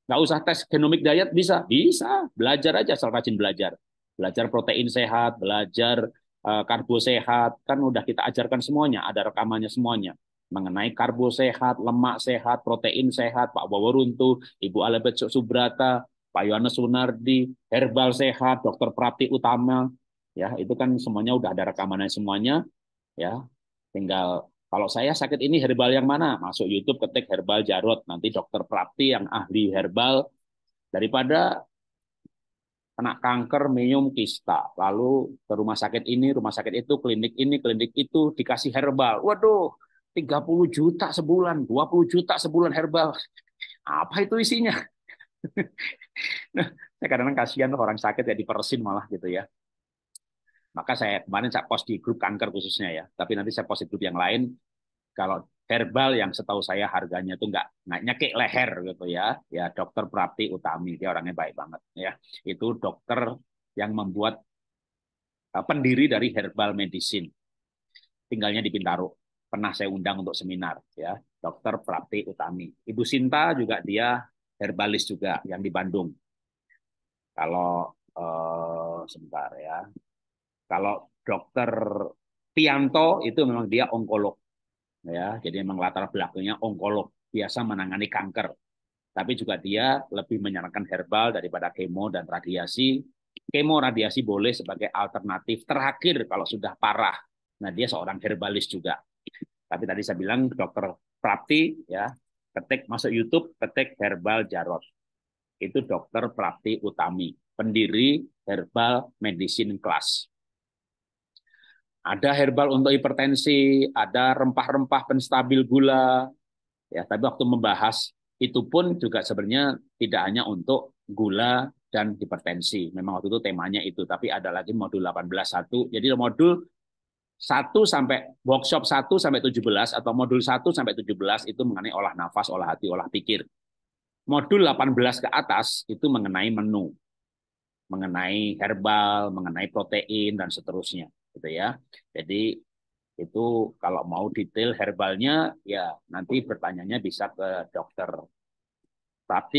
Speaker 1: Nggak usah tes genomic diet bisa? Bisa. Belajar aja asal rajin belajar. Belajar protein sehat, belajar eh, karbo sehat. Kan udah kita ajarkan semuanya. Ada rekamannya semuanya mengenai karbo sehat, lemak sehat, protein sehat, Pak Waworuntu, Ibu Alebet Subrata, Pak Yohanes Sunardi, herbal sehat, Dokter Prati Utama, ya itu kan semuanya udah ada rekamannya semuanya, ya tinggal kalau saya sakit ini herbal yang mana? Masuk YouTube ketik herbal Jarot, nanti dokter Prapti yang ahli herbal daripada kena kanker, minum kista, lalu ke rumah sakit ini, rumah sakit itu, klinik ini, klinik itu dikasih herbal. Waduh, 30 juta sebulan, 20 juta sebulan herbal. Apa itu isinya? nah, kadang-kadang kasihan orang sakit ya diperesin malah gitu ya. Maka saya kemarin saya post di grup kanker khususnya ya, tapi nanti saya post di grup yang lain. Kalau herbal yang setahu saya harganya itu nggak nggak nyekik leher gitu ya ya dokter Prapti Utami dia orangnya baik banget ya itu dokter yang membuat eh, pendiri dari herbal medicine tinggalnya di Pintaruk. pernah saya undang untuk seminar ya dokter Prapti Utami Ibu Sinta juga dia herbalis juga yang di Bandung kalau eh, sebentar ya kalau dokter Tianto itu memang dia onkolog. Ya, jadi memang latar belakangnya onkolog, biasa menangani kanker. Tapi juga dia lebih menyarankan herbal daripada kemo dan radiasi. Kemo radiasi boleh sebagai alternatif terakhir kalau sudah parah. Nah, dia seorang herbalis juga. Tapi tadi saya bilang dokter Prapti ya, ketik masuk YouTube, ketik herbal Jarot. Itu dokter Prapti Utami, pendiri Herbal Medicine Class. Ada herbal untuk hipertensi, ada rempah-rempah penstabil gula. Ya, tapi waktu membahas itu pun juga sebenarnya tidak hanya untuk gula dan hipertensi. Memang waktu itu temanya itu, tapi ada lagi modul 18.1. Jadi modul 1 sampai workshop 1 sampai 17 atau modul 1 sampai 17 itu mengenai olah nafas, olah hati, olah pikir. Modul 18 ke atas itu mengenai menu mengenai herbal, mengenai protein, dan seterusnya gitu ya. Jadi itu kalau mau detail herbalnya ya nanti bertanyanya bisa ke dokter. Tapi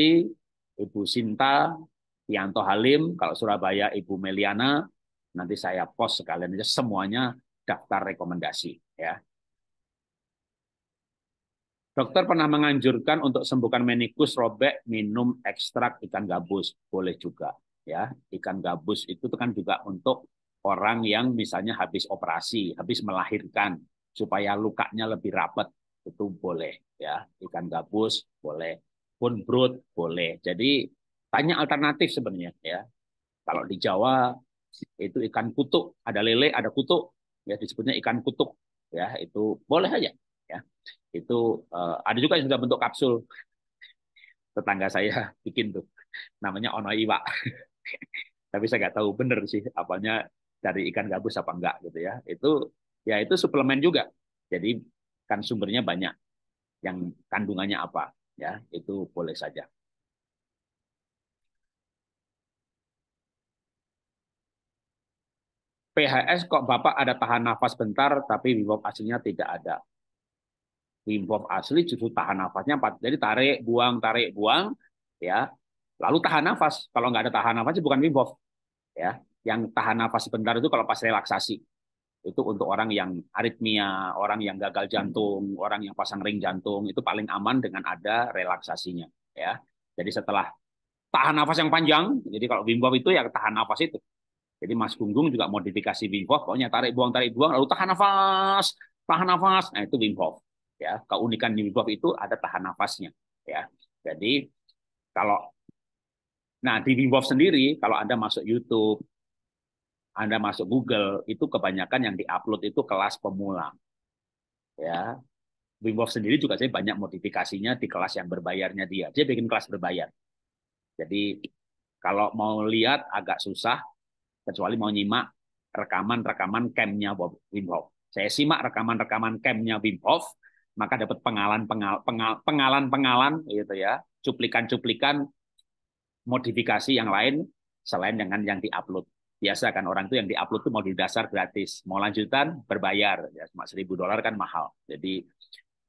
Speaker 1: Ibu Sinta, Tianto Halim, kalau Surabaya Ibu Meliana, nanti saya post sekalian aja semuanya daftar rekomendasi ya. Dokter pernah menganjurkan untuk sembuhkan menikus robek minum ekstrak ikan gabus, boleh juga ya. Ikan gabus itu kan juga untuk orang yang misalnya habis operasi, habis melahirkan, supaya lukanya lebih rapat, itu boleh. ya Ikan gabus boleh, pun brut boleh. Jadi tanya alternatif sebenarnya. ya Kalau di Jawa itu ikan kutuk, ada lele, ada kutuk, ya disebutnya ikan kutuk, ya itu boleh aja. Ya, itu uh, ada juga yang sudah bentuk kapsul. Tetangga saya bikin tuh, namanya ono iwa tapi saya nggak tahu benar sih apanya dari ikan gabus apa enggak gitu ya. Itu ya itu suplemen juga. Jadi kan sumbernya banyak. Yang kandungannya apa ya itu boleh saja. PHS kok Bapak ada tahan nafas bentar tapi Wim aslinya tidak ada. Wim asli justru tahan nafasnya Jadi tarik, buang, tarik, buang ya. Lalu tahan nafas. Kalau nggak ada tahan nafas bukan Wim Ya yang tahan nafas sebentar itu kalau pas relaksasi. Itu untuk orang yang aritmia, orang yang gagal jantung, orang yang pasang ring jantung, itu paling aman dengan ada relaksasinya. ya. Jadi setelah tahan nafas yang panjang, jadi kalau Wim Hof itu ya tahan nafas itu. Jadi Mas Gunggung juga modifikasi Wim Hof, pokoknya tarik buang tarik buang lalu tahan nafas, tahan nafas. Nah, itu Wim Hof. Ya, keunikan Wim Hof itu ada tahan nafasnya, ya. Jadi kalau Nah, di Wim Hof sendiri, kalau Anda masuk YouTube, anda masuk Google, itu kebanyakan yang diupload itu kelas pemula. Ya. Wim Hof sendiri juga saya banyak modifikasinya di kelas yang berbayarnya dia. Dia bikin kelas berbayar. Jadi kalau mau lihat agak susah, kecuali mau nyimak rekaman-rekaman camp-nya Wim Hof. Saya simak rekaman-rekaman camp-nya Wim Hof, maka dapat pengalan pengal, pengal, pengalan gitu ya, cuplikan-cuplikan modifikasi yang lain selain dengan yang diupload biasa kan orang itu yang diupload itu modul dasar gratis mau lanjutan berbayar ya cuma seribu dolar kan mahal jadi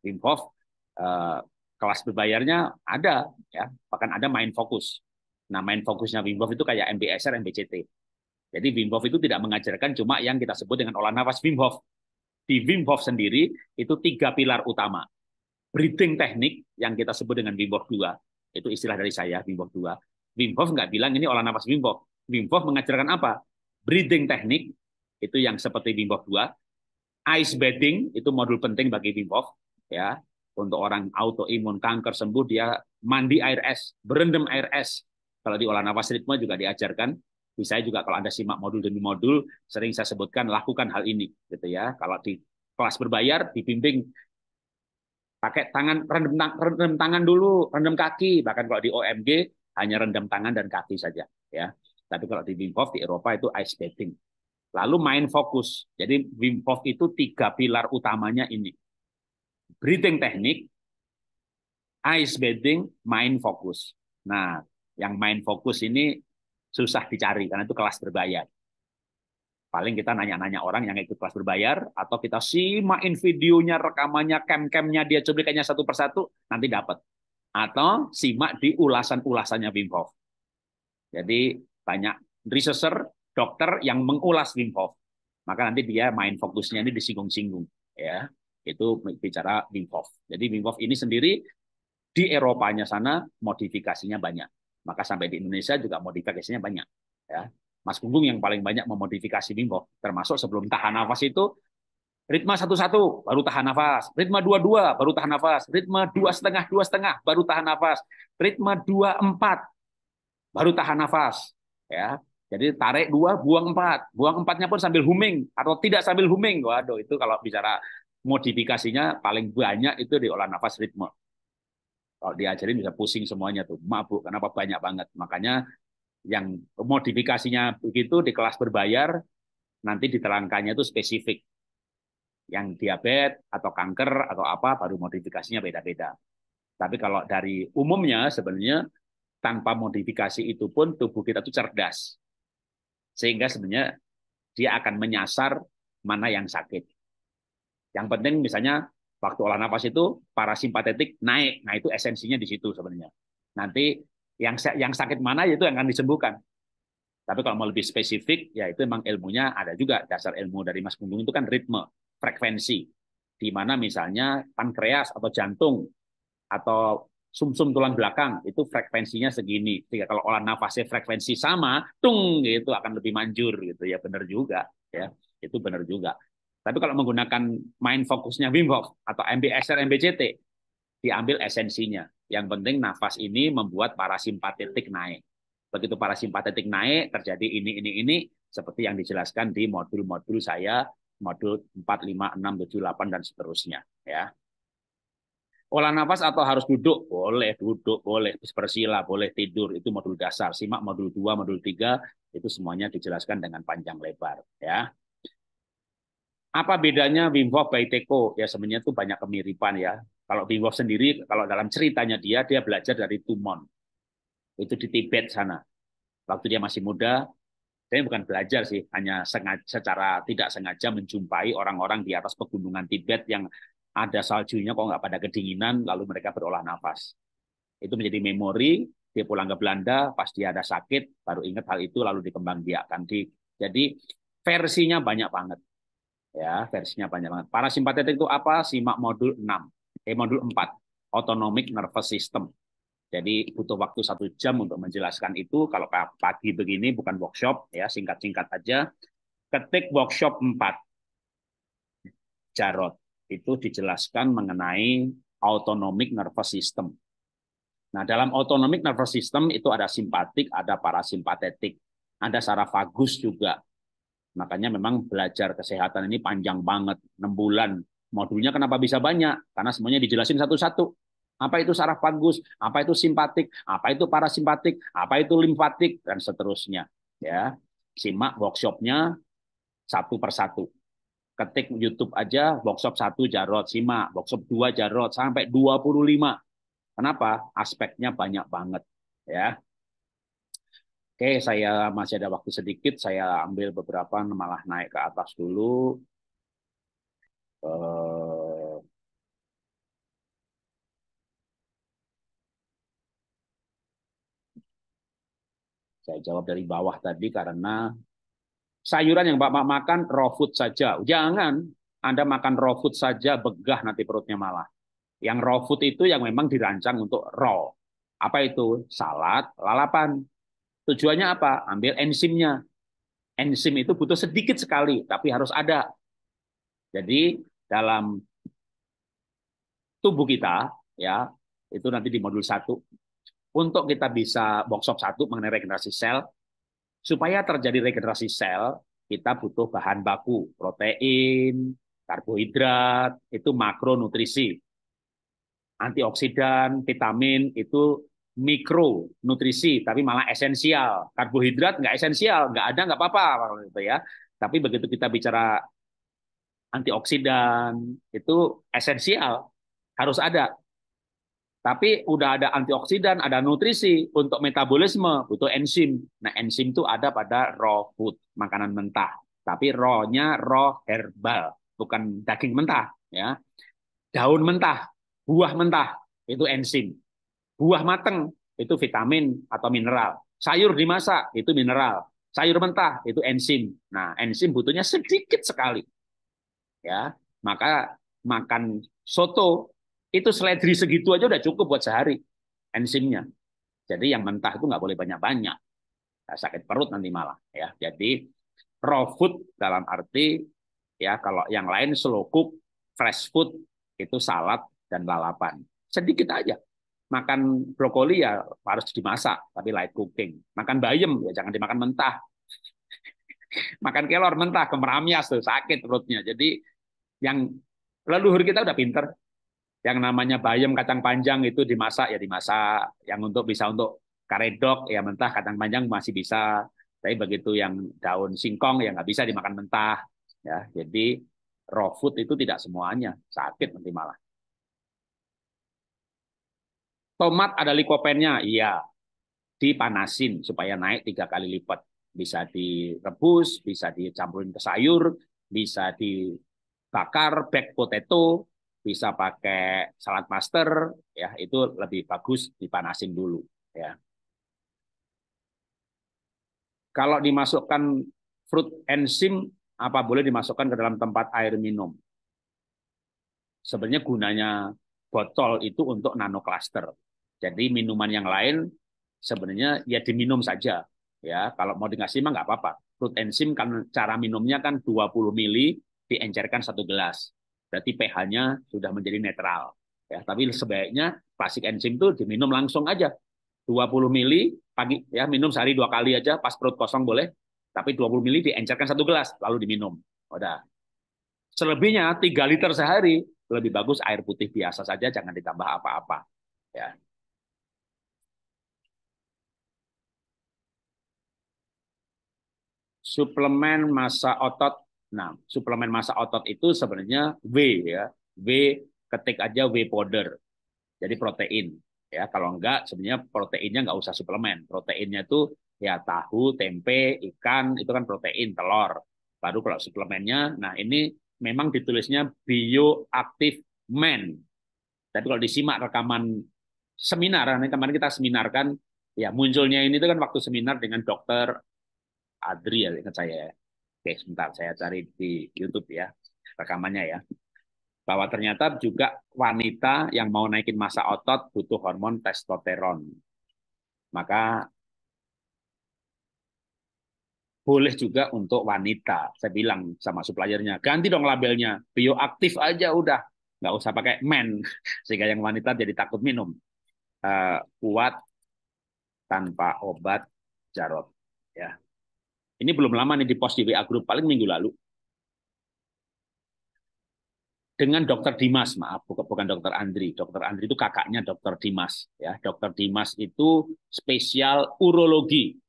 Speaker 1: Wim Hof eh, kelas berbayarnya ada ya bahkan ada main fokus nah main fokusnya Wim Hof itu kayak MBSR MBCT jadi Wim Hof itu tidak mengajarkan cuma yang kita sebut dengan olah nafas Wim Hof di Wim Hof sendiri itu tiga pilar utama breathing teknik yang kita sebut dengan Wim Hof 2 itu istilah dari saya Wim Hof 2 Wim Hof nggak bilang ini olah nafas Wim Hof Wim mengajarkan apa? Breeding teknik, itu yang seperti Wim Hof 2. Ice bathing, itu modul penting bagi Wim Ya, untuk orang autoimun kanker sembuh, dia mandi air es, berendam air es. Kalau di olah nafas ritme juga diajarkan. Bisa juga kalau Anda simak modul demi modul, sering saya sebutkan lakukan hal ini. gitu ya. Kalau di kelas berbayar, dibimbing pakai tangan rendam, rendam tangan dulu, rendam kaki, bahkan kalau di OMG hanya rendam tangan dan kaki saja, ya. Tapi kalau di Wim Hof di Eropa itu ice skating. Lalu main fokus. Jadi Wim Hof itu tiga pilar utamanya ini. Breathing teknik, ice bathing, main fokus. Nah, yang main fokus ini susah dicari karena itu kelas berbayar. Paling kita nanya-nanya orang yang ikut kelas berbayar atau kita simakin videonya, rekamannya, cam-camnya dia cuplikannya satu persatu nanti dapat. Atau simak di ulasan-ulasannya Wim Hof. Jadi banyak researcher, dokter yang mengulas Wim Hof. Maka nanti dia main fokusnya ini disinggung-singgung ya. Itu bicara Wim Hof. Jadi Wim Hof ini sendiri di Eropanya sana modifikasinya banyak. Maka sampai di Indonesia juga modifikasinya banyak ya. Mas Gunggung yang paling banyak memodifikasi Wim Hof, termasuk sebelum tahan nafas itu Ritma satu-satu, baru tahan nafas. Ritma dua-dua, baru tahan nafas. Ritma dua setengah, dua setengah, baru tahan nafas. Ritma dua empat, baru tahan nafas ya jadi tarik dua buang empat buang empatnya pun sambil humming atau tidak sambil humming waduh itu kalau bicara modifikasinya paling banyak itu di olah nafas ritme kalau diajarin bisa pusing semuanya tuh mabuk kenapa banyak banget makanya yang modifikasinya begitu di kelas berbayar nanti diterangkannya itu spesifik yang diabetes atau kanker atau apa baru modifikasinya beda-beda. Tapi kalau dari umumnya sebenarnya tanpa modifikasi itu pun tubuh kita itu cerdas. Sehingga sebenarnya dia akan menyasar mana yang sakit. Yang penting misalnya waktu olah nafas itu parasimpatetik naik. Nah, itu esensinya di situ sebenarnya. Nanti yang yang sakit mana ya itu yang akan disembuhkan. Tapi kalau mau lebih spesifik, ya itu memang ilmunya ada juga. Dasar ilmu dari Mas Gunggung itu kan ritme, frekuensi. Di mana misalnya pankreas atau jantung atau sumsum -sum tulang belakang itu frekuensinya segini. Jadi kalau olah nafasnya frekuensi sama, tung gitu akan lebih manjur gitu ya benar juga ya. Itu benar juga. Tapi kalau menggunakan main fokusnya Wim Hof atau MBSR MBCT diambil esensinya. Yang penting nafas ini membuat parasimpatetik naik. Begitu parasimpatetik naik terjadi ini ini ini seperti yang dijelaskan di modul-modul saya modul 4, 5, 6, 7, 8 dan seterusnya ya. Olah nafas atau harus duduk? Boleh duduk, boleh bersila, boleh tidur. Itu modul dasar. Simak modul 2, modul 3 itu semuanya dijelaskan dengan panjang lebar ya. Apa bedanya Wim Hof by Teko? Ya sebenarnya itu banyak kemiripan ya. Kalau Wim Hof sendiri kalau dalam ceritanya dia dia belajar dari Tumon. Itu di Tibet sana. Waktu dia masih muda, saya bukan belajar sih, hanya sengaja, secara tidak sengaja menjumpai orang-orang di atas pegunungan Tibet yang ada saljunya kok nggak pada kedinginan, lalu mereka berolah nafas. Itu menjadi memori, dia pulang ke Belanda, pasti ada sakit, baru ingat hal itu, lalu dikembang biakan. Di, jadi versinya banyak banget. Ya, versinya banyak banget. Para simpatetik itu apa? Simak modul 6, eh modul 4, Autonomic Nervous System. Jadi butuh waktu satu jam untuk menjelaskan itu. Kalau pagi begini bukan workshop, ya singkat-singkat aja. Ketik workshop 4. Jarot itu dijelaskan mengenai autonomic nervous system. Nah, dalam autonomic nervous system itu ada simpatik, ada parasimpatetik, ada saraf vagus juga. Makanya memang belajar kesehatan ini panjang banget, 6 bulan. Modulnya kenapa bisa banyak? Karena semuanya dijelasin satu-satu. Apa itu saraf vagus? Apa itu simpatik? Apa itu parasimpatik? Apa itu limfatik? Dan seterusnya. Ya, Simak workshopnya satu persatu ketik YouTube aja workshop satu Jarot simak, workshop dua Jarot sampai 25. Kenapa? Aspeknya banyak banget ya. Oke, saya masih ada waktu sedikit, saya ambil beberapa malah naik ke atas dulu. Eh, saya jawab dari bawah tadi karena sayuran yang Bapak makan raw food saja. Jangan Anda makan raw food saja begah nanti perutnya malah. Yang raw food itu yang memang dirancang untuk raw. Apa itu? Salad, lalapan. Tujuannya apa? Ambil enzimnya. Enzim itu butuh sedikit sekali, tapi harus ada. Jadi dalam tubuh kita, ya itu nanti di modul satu. Untuk kita bisa box satu mengenai regenerasi sel, Supaya terjadi regenerasi sel, kita butuh bahan baku, protein, karbohidrat, itu makronutrisi. Antioksidan, vitamin, itu mikronutrisi tapi malah esensial karbohidrat nggak esensial nggak ada nggak apa-apa gitu ya tapi begitu kita bicara antioksidan itu esensial harus ada tapi udah ada antioksidan, ada nutrisi untuk metabolisme, butuh enzim. Nah, enzim itu ada pada raw food, makanan mentah. Tapi raw-nya raw herbal, bukan daging mentah, ya. Daun mentah, buah mentah, itu enzim. Buah mateng itu vitamin atau mineral. Sayur dimasak itu mineral. Sayur mentah itu enzim. Nah, enzim butuhnya sedikit sekali. Ya, maka makan soto itu seledri segitu aja udah cukup buat sehari enzimnya. Jadi yang mentah itu nggak boleh banyak-banyak. Nah, sakit perut nanti malah ya. Jadi raw food dalam arti ya kalau yang lain slow cook, fresh food itu salad dan lalapan. Sedikit aja. Makan brokoli ya harus dimasak, tapi light cooking. Makan bayam ya jangan dimakan mentah. Makan kelor mentah kemeramias tuh sakit perutnya. Jadi yang leluhur kita udah pinter, yang namanya bayam kacang panjang itu dimasak ya dimasak yang untuk bisa untuk karedok ya mentah kacang panjang masih bisa tapi begitu yang daun singkong ya nggak bisa dimakan mentah ya jadi raw food itu tidak semuanya sakit nanti malah tomat ada likopennya iya dipanasin supaya naik tiga kali lipat bisa direbus bisa dicampurin ke sayur bisa dibakar baked potato bisa pakai salad master ya itu lebih bagus dipanasin dulu ya kalau dimasukkan fruit enzim apa boleh dimasukkan ke dalam tempat air minum sebenarnya gunanya botol itu untuk nano cluster jadi minuman yang lain sebenarnya ya diminum saja ya kalau mau dikasih mah nggak apa-apa fruit enzim kan cara minumnya kan 20 mili diencerkan satu gelas berarti pH-nya sudah menjadi netral. Ya, tapi sebaiknya plastik enzim itu diminum langsung aja. 20 mili pagi ya minum sehari dua kali aja pas perut kosong boleh, tapi 20 mili diencerkan satu gelas lalu diminum. Udah. Selebihnya 3 liter sehari lebih bagus air putih biasa saja jangan ditambah apa-apa. Ya. Suplemen massa otot Nah, suplemen massa otot itu sebenarnya W ya. W ketik aja W powder. Jadi protein ya. Kalau enggak sebenarnya proteinnya enggak usah suplemen. Proteinnya itu ya tahu, tempe, ikan itu kan protein, telur. Baru kalau suplemennya, nah ini memang ditulisnya bioaktif men. Tapi kalau disimak rekaman seminar, nah ini kemarin kita seminarkan, ya munculnya ini itu kan waktu seminar dengan dokter Adri ya, ingat saya ya Oke, sebentar saya cari di YouTube ya rekamannya ya. Bahwa ternyata juga wanita yang mau naikin masa otot butuh hormon testosteron. Maka boleh juga untuk wanita. Saya bilang sama suppliernya, ganti dong labelnya, bioaktif aja udah, nggak usah pakai men, sehingga yang wanita jadi takut minum. Uh, kuat tanpa obat jarot, ya ini belum lama nih di post di WA grup paling minggu lalu. Dengan dokter Dimas, maaf bukan dokter Andri. Dokter Andri itu kakaknya dokter Dimas. Ya, dokter Dimas itu spesial urologi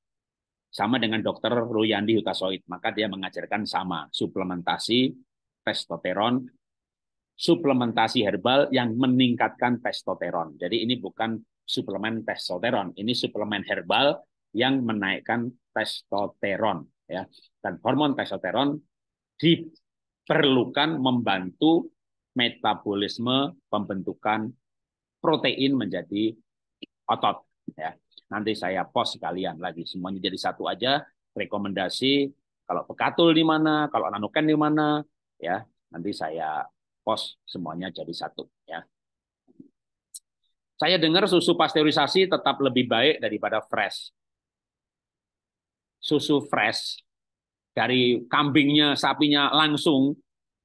Speaker 1: sama dengan dokter Royandi Hutasoid. Maka dia mengajarkan sama suplementasi testosteron, suplementasi herbal yang meningkatkan testosteron. Jadi ini bukan suplemen testosteron, ini suplemen herbal yang menaikkan testosteron ya. Dan hormon testosteron diperlukan membantu metabolisme pembentukan protein menjadi otot ya. Nanti saya post sekalian lagi semuanya jadi satu aja rekomendasi kalau pekatul di mana, kalau nanoken di mana ya. Nanti saya post semuanya jadi satu ya. Saya dengar susu pasteurisasi tetap lebih baik daripada fresh susu fresh dari kambingnya, sapinya langsung,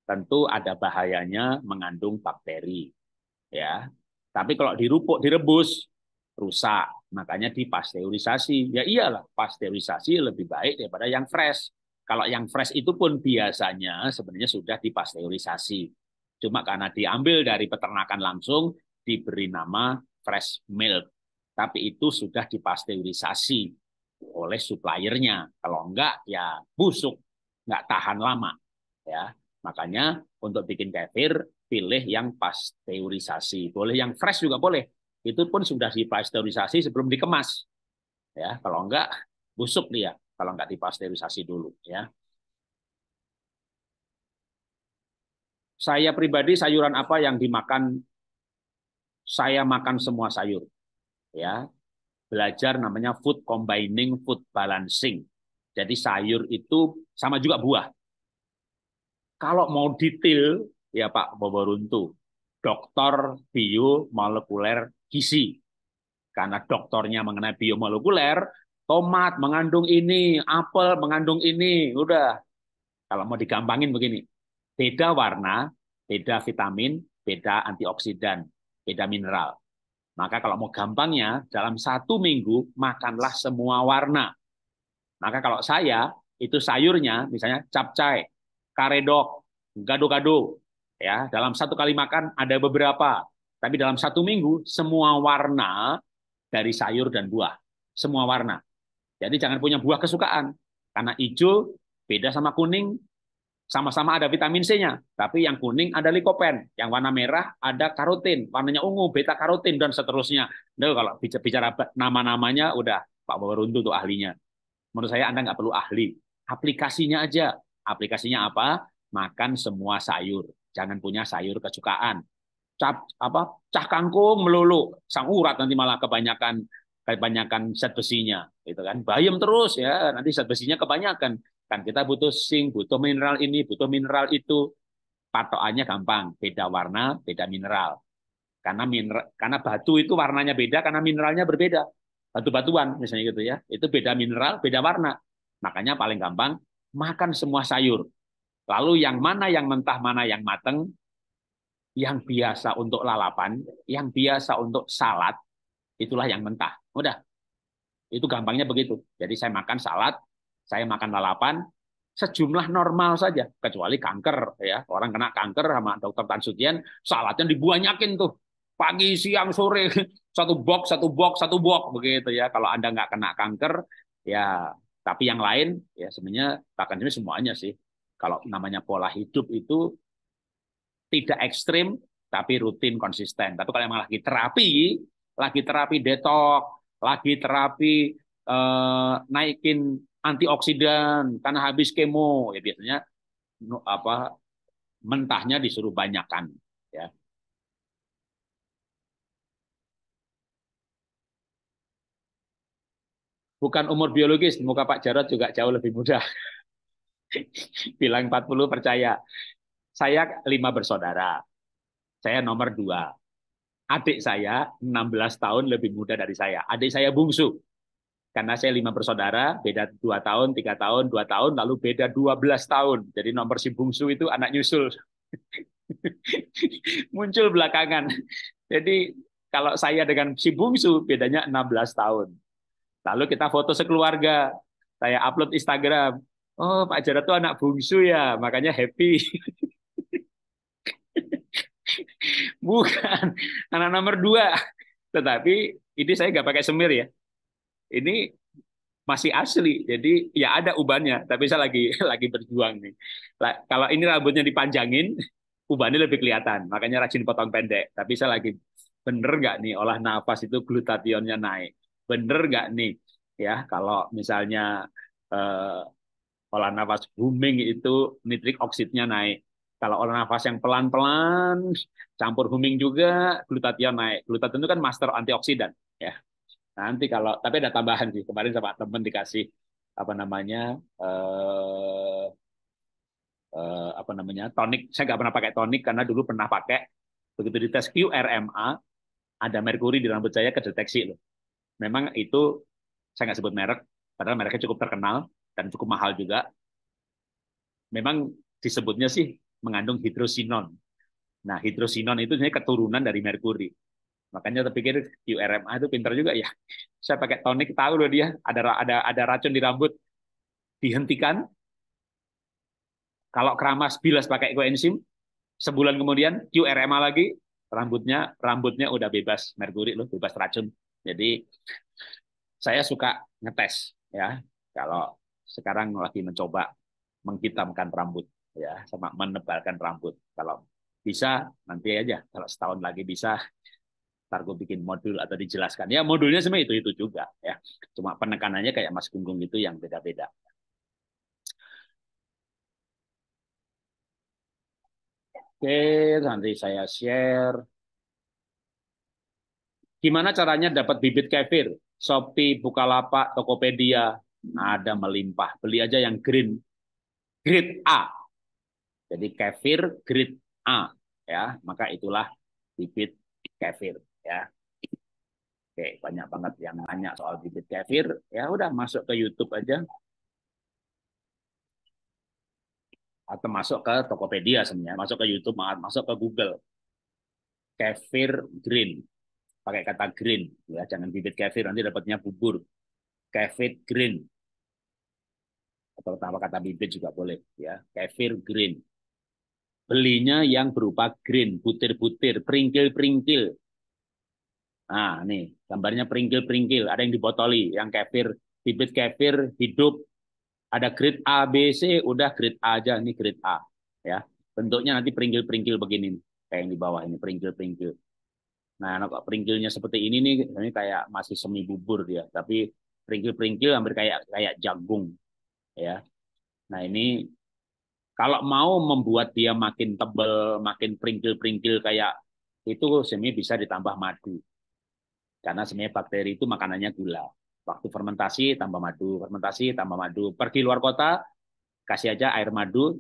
Speaker 1: tentu ada bahayanya mengandung bakteri. Ya. Tapi kalau dirupuk, direbus, rusak. Makanya dipasteurisasi. Ya iyalah, pasteurisasi lebih baik daripada yang fresh. Kalau yang fresh itu pun biasanya sebenarnya sudah dipasteurisasi. Cuma karena diambil dari peternakan langsung, diberi nama fresh milk. Tapi itu sudah dipasteurisasi oleh suppliernya. Kalau enggak ya busuk, enggak tahan lama. Ya, makanya untuk bikin kefir pilih yang pasteurisasi. Boleh yang fresh juga boleh. Itu pun sudah dipasteurisasi sebelum dikemas. Ya, kalau enggak busuk dia kalau enggak dipasteurisasi dulu ya. Saya pribadi sayuran apa yang dimakan saya makan semua sayur. Ya, belajar namanya food combining, food balancing. Jadi sayur itu sama juga buah. Kalau mau detail, ya Pak Boboruntu, dokter biomolekuler gizi. Karena dokternya mengenai biomolekuler, tomat mengandung ini, apel mengandung ini, udah. Kalau mau digampangin begini, beda warna, beda vitamin, beda antioksidan, beda mineral. Maka kalau mau gampangnya, dalam satu minggu makanlah semua warna. Maka kalau saya, itu sayurnya misalnya capcay, karedok, gado-gado. ya Dalam satu kali makan ada beberapa. Tapi dalam satu minggu, semua warna dari sayur dan buah. Semua warna. Jadi jangan punya buah kesukaan. Karena hijau beda sama kuning, sama-sama ada vitamin C-nya, tapi yang kuning ada likopen, yang warna merah ada karotin, warnanya ungu beta karotin dan seterusnya. Nah, kalau bicara nama-namanya udah Pak Bawaruntu tuh ahlinya. Menurut saya Anda nggak perlu ahli, aplikasinya aja. Aplikasinya apa? Makan semua sayur. Jangan punya sayur kesukaan. Cap, apa cah kangkung melulu, sang urat nanti malah kebanyakan kebanyakan zat besinya, gitu kan. Bayam terus ya, nanti zat besinya kebanyakan. Kan kita butuh zinc, butuh mineral ini, butuh mineral itu. Patokannya gampang, beda warna, beda mineral. Karena mineral, karena batu itu warnanya beda, karena mineralnya berbeda. Batu-batuan misalnya gitu ya, itu beda mineral, beda warna. Makanya paling gampang makan semua sayur. Lalu yang mana yang mentah, mana yang mateng, yang biasa untuk lalapan, yang biasa untuk salad, itulah yang mentah. Udah, itu gampangnya begitu. Jadi saya makan salad, saya makan lalapan sejumlah normal saja kecuali kanker ya orang kena kanker sama dokter Tan Sutian salatnya dibanyakin tuh pagi siang sore satu box satu box satu box begitu ya kalau anda nggak kena kanker ya tapi yang lain ya sebenarnya bahkan ini semuanya sih kalau namanya pola hidup itu tidak ekstrim tapi rutin konsisten tapi kalau emang lagi terapi lagi terapi detok lagi terapi eh, naikin antioksidan karena habis kemo ya biasanya apa mentahnya disuruh banyakkan ya. Bukan umur biologis, muka Pak Jarot juga jauh lebih muda. Bilang 40 percaya. Saya lima bersaudara. Saya nomor dua. Adik saya 16 tahun lebih muda dari saya. Adik saya bungsu karena saya lima bersaudara, beda dua tahun, tiga tahun, dua tahun, lalu beda dua belas tahun. Jadi nomor si bungsu itu anak nyusul. Muncul belakangan. Jadi kalau saya dengan si bungsu bedanya enam belas tahun. Lalu kita foto sekeluarga. Saya upload Instagram. Oh, Pak Jarod itu anak bungsu ya, makanya happy. Bukan, anak nomor dua. Tetapi ini saya nggak pakai semir ya ini masih asli. Jadi ya ada ubannya, tapi saya lagi lagi berjuang nih. Lah, kalau ini rambutnya dipanjangin, ubannya lebih kelihatan. Makanya rajin potong pendek. Tapi saya lagi bener nggak nih olah nafas itu glutationnya naik. Bener nggak nih ya kalau misalnya eh, olah nafas booming itu nitrik oksidnya naik. Kalau olah nafas yang pelan-pelan, campur booming juga, glutathion naik. Glutathion itu kan master antioksidan, ya Nanti kalau tapi ada tambahan sih kemarin sama temen dikasih apa namanya eh, eh, apa namanya tonik. Saya nggak pernah pakai tonik karena dulu pernah pakai begitu dites QRMA ada merkuri di rambut saya kedeteksi loh. Memang itu saya nggak sebut merek, padahal mereknya cukup terkenal dan cukup mahal juga. Memang disebutnya sih mengandung hidrosinon. Nah, hidrosinon itu sebenarnya keturunan dari merkuri. Makanya terpikir QRMA itu pinter juga ya. Saya pakai tonik tahu loh dia ada ada ada racun di rambut. Dihentikan. Kalau keramas bilas pakai koenzim, sebulan kemudian QRMA lagi rambutnya rambutnya udah bebas merkuri loh, bebas racun. Jadi saya suka ngetes ya. Kalau sekarang lagi mencoba menghitamkan rambut ya sama menebalkan rambut. Kalau bisa nanti aja kalau setahun lagi bisa ntar gue bikin modul atau dijelaskan ya modulnya sebenarnya itu itu juga ya cuma penekanannya kayak Mas Gunggung itu yang beda-beda Oke, nanti saya share. Gimana caranya dapat bibit kefir? Shopee, Bukalapak, Tokopedia, ada melimpah. Beli aja yang green. Grade A. Jadi kefir grade A. ya Maka itulah bibit kefir ya. Oke, banyak banget yang nanya soal bibit kefir. Ya udah masuk ke YouTube aja. Atau masuk ke Tokopedia sebenarnya, masuk ke YouTube, masuk ke Google. Kefir green. Pakai kata green ya, jangan bibit kefir nanti dapatnya bubur. Kefir green. Atau tanpa kata bibit juga boleh ya. Kefir green. Belinya yang berupa green, butir-butir, peringkil-peringkil, Nah, nih gambarnya peringkil-peringkil, ada yang dibotoli, yang kefir, bibit kefir hidup. Ada grid A, B, C, udah grid A aja, ini grid A. Ya, bentuknya nanti peringkil-peringkil begini, kayak yang di bawah ini peringkil-peringkil. Nah, nah kalau peringkilnya seperti ini nih, ini kayak masih semi bubur dia, tapi peringkil-peringkil hampir kayak kayak jagung, ya. Nah, ini kalau mau membuat dia makin tebal, makin peringkil-peringkil kayak itu semi bisa ditambah madu. Karena sebenarnya bakteri itu makanannya gula. Waktu fermentasi tambah madu, fermentasi tambah madu. Pergi luar kota, kasih aja air madu,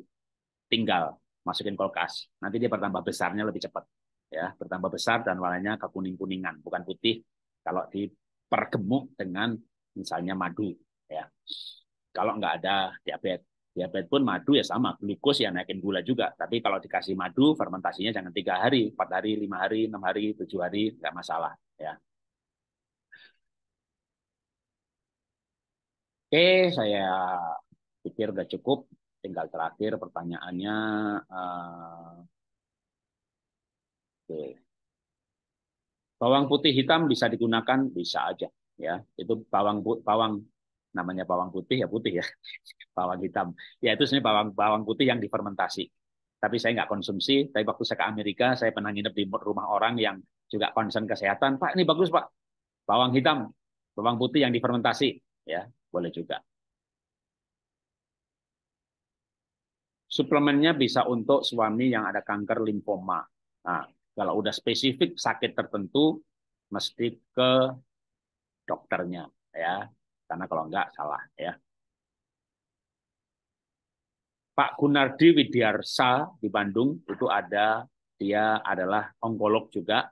Speaker 1: tinggal masukin kulkas. Nanti dia bertambah besarnya lebih cepat. Ya, bertambah besar dan warnanya kekuning-kuningan, bukan putih. Kalau dipergemuk dengan misalnya madu, ya. Kalau nggak ada diabetes, diabetes pun madu ya sama glukos ya naikin gula juga tapi kalau dikasih madu fermentasinya jangan tiga hari empat hari lima hari enam hari tujuh hari nggak masalah ya Oke, saya pikir udah cukup. Tinggal terakhir pertanyaannya. Eh, oke. Bawang putih hitam bisa digunakan, bisa aja, ya. Itu bawang bawang namanya bawang putih ya putih ya, bawang hitam. Ya itu sebenarnya bawang bawang putih yang difermentasi. Tapi saya nggak konsumsi. Tapi waktu saya ke Amerika, saya pernah nginep di rumah orang yang juga concern kesehatan. Pak, ini bagus pak, bawang hitam, bawang putih yang difermentasi, ya boleh juga. Suplemennya bisa untuk suami yang ada kanker limfoma. Nah, kalau udah spesifik sakit tertentu, mesti ke dokternya ya, karena kalau enggak salah ya. Pak Gunardi Widiarsa di Bandung itu ada dia adalah onkolog juga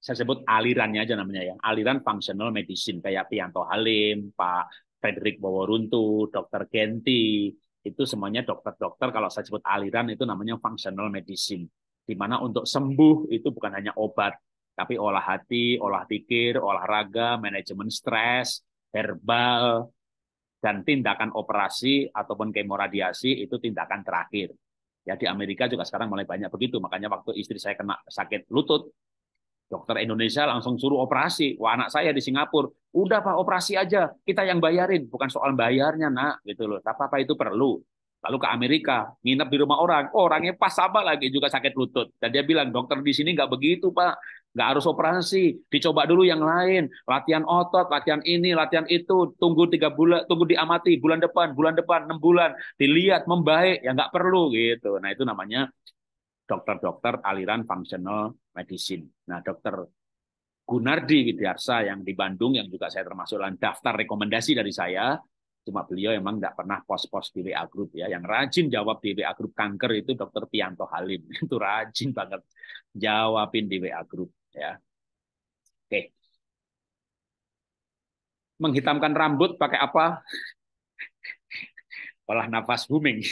Speaker 1: saya sebut alirannya aja namanya ya, aliran functional medicine kayak Pianto Halim, Pak Frederick Boworuntu, Dr. Genti, itu semuanya dokter-dokter kalau saya sebut aliran itu namanya functional medicine. Di mana untuk sembuh itu bukan hanya obat, tapi olah hati, olah pikir, olahraga, manajemen stres, herbal, dan tindakan operasi ataupun kemoradiasi itu tindakan terakhir. Ya di Amerika juga sekarang mulai banyak begitu. Makanya waktu istri saya kena sakit lutut, Dokter Indonesia langsung suruh operasi. Wah, anak saya di Singapura. Udah Pak, operasi aja. Kita yang bayarin. Bukan soal bayarnya, nak. Gitu loh. Tapi apa itu perlu. Lalu ke Amerika, nginep di rumah orang. Oh, orangnya pas sama lagi juga sakit lutut. Dan dia bilang, dokter di sini nggak begitu, Pak. Nggak harus operasi. Dicoba dulu yang lain. Latihan otot, latihan ini, latihan itu. Tunggu tiga bulan, tunggu diamati. Bulan depan, bulan depan, enam bulan. Dilihat, membaik. Ya nggak perlu, gitu. Nah, itu namanya dokter-dokter aliran functional medicine. Nah, dokter Gunardi Widiarsa yang di Bandung yang juga saya termasuk dalam daftar rekomendasi dari saya, cuma beliau emang tidak pernah pos-pos di WA Group ya. Yang rajin jawab di WA Group kanker itu dokter Tianto Halim. Itu rajin banget jawabin di WA Group ya. Oke. Menghitamkan rambut pakai apa? Olah nafas booming.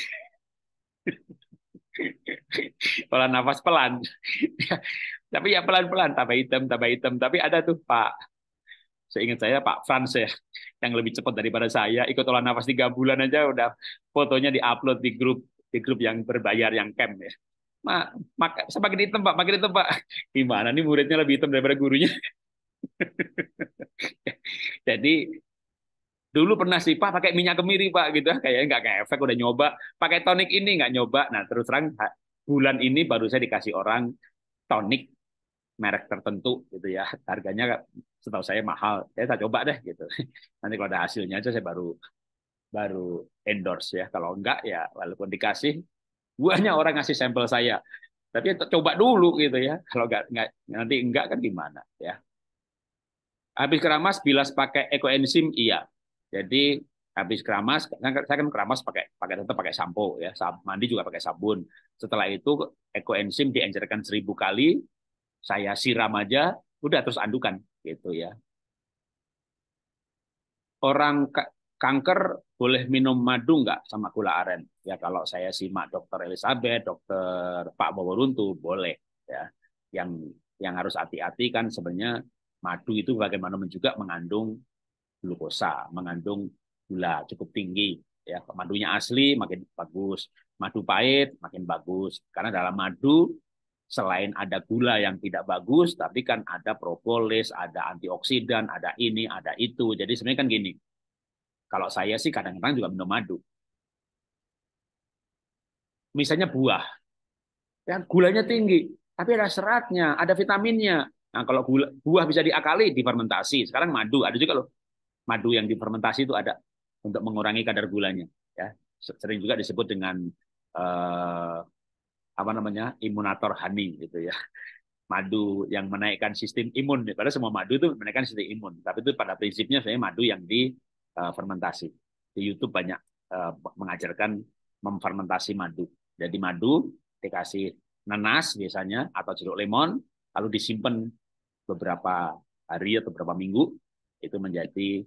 Speaker 1: Olah nafas pelan. Tapi ya pelan-pelan, tambah hitam, tambah hitam. Tapi ada tuh Pak, seingat saya Pak Frans ya, yang lebih cepat daripada saya, ikut olah nafas tiga bulan aja udah fotonya diupload di grup di grup yang berbayar yang camp ya. mak mak semakin hitam Pak, makin hitam Pak. Gimana nih muridnya lebih hitam daripada gurunya? Jadi dulu pernah sih pak pakai minyak kemiri pak gitu kayaknya nggak kayak efek udah nyoba pakai tonik ini nggak nyoba nah terus terang bulan ini baru saya dikasih orang tonik merek tertentu gitu ya harganya setahu saya mahal ya, saya tak coba deh gitu nanti kalau ada hasilnya aja saya baru baru endorse ya kalau enggak ya walaupun dikasih banyak orang ngasih sampel saya tapi ya coba dulu gitu ya kalau enggak, enggak nanti enggak kan gimana ya habis keramas bilas pakai ekoenzim iya jadi habis keramas, kan saya kan keramas pakai pakai tetap pakai sampo ya, mandi juga pakai sabun. Setelah itu ekoenzim diencerkan seribu kali, saya siram aja, udah terus andukan gitu ya. Orang kanker boleh minum madu nggak sama gula aren? Ya kalau saya simak dokter Elizabeth, dokter Pak Boboruntu boleh ya. Yang yang harus hati-hati kan sebenarnya madu itu bagaimana juga mengandung glukosa, mengandung gula cukup tinggi. Ya, madunya asli makin bagus, madu pahit makin bagus. Karena dalam madu selain ada gula yang tidak bagus, tapi kan ada propolis, ada antioksidan, ada ini, ada itu. Jadi sebenarnya kan gini, kalau saya sih kadang-kadang juga minum madu. Misalnya buah, yang gulanya tinggi, tapi ada seratnya, ada vitaminnya. Nah, kalau gula, buah bisa diakali, difermentasi. Sekarang madu, ada juga loh madu yang difermentasi itu ada untuk mengurangi kadar gulanya ya sering juga disebut dengan eh, apa namanya imunator honey gitu ya madu yang menaikkan sistem imun padahal semua madu itu menaikkan sistem imun tapi itu pada prinsipnya sebenarnya madu yang difermentasi. Eh, di YouTube banyak eh, mengajarkan memfermentasi madu jadi madu dikasih nanas biasanya atau jeruk lemon lalu disimpan beberapa hari atau beberapa minggu itu menjadi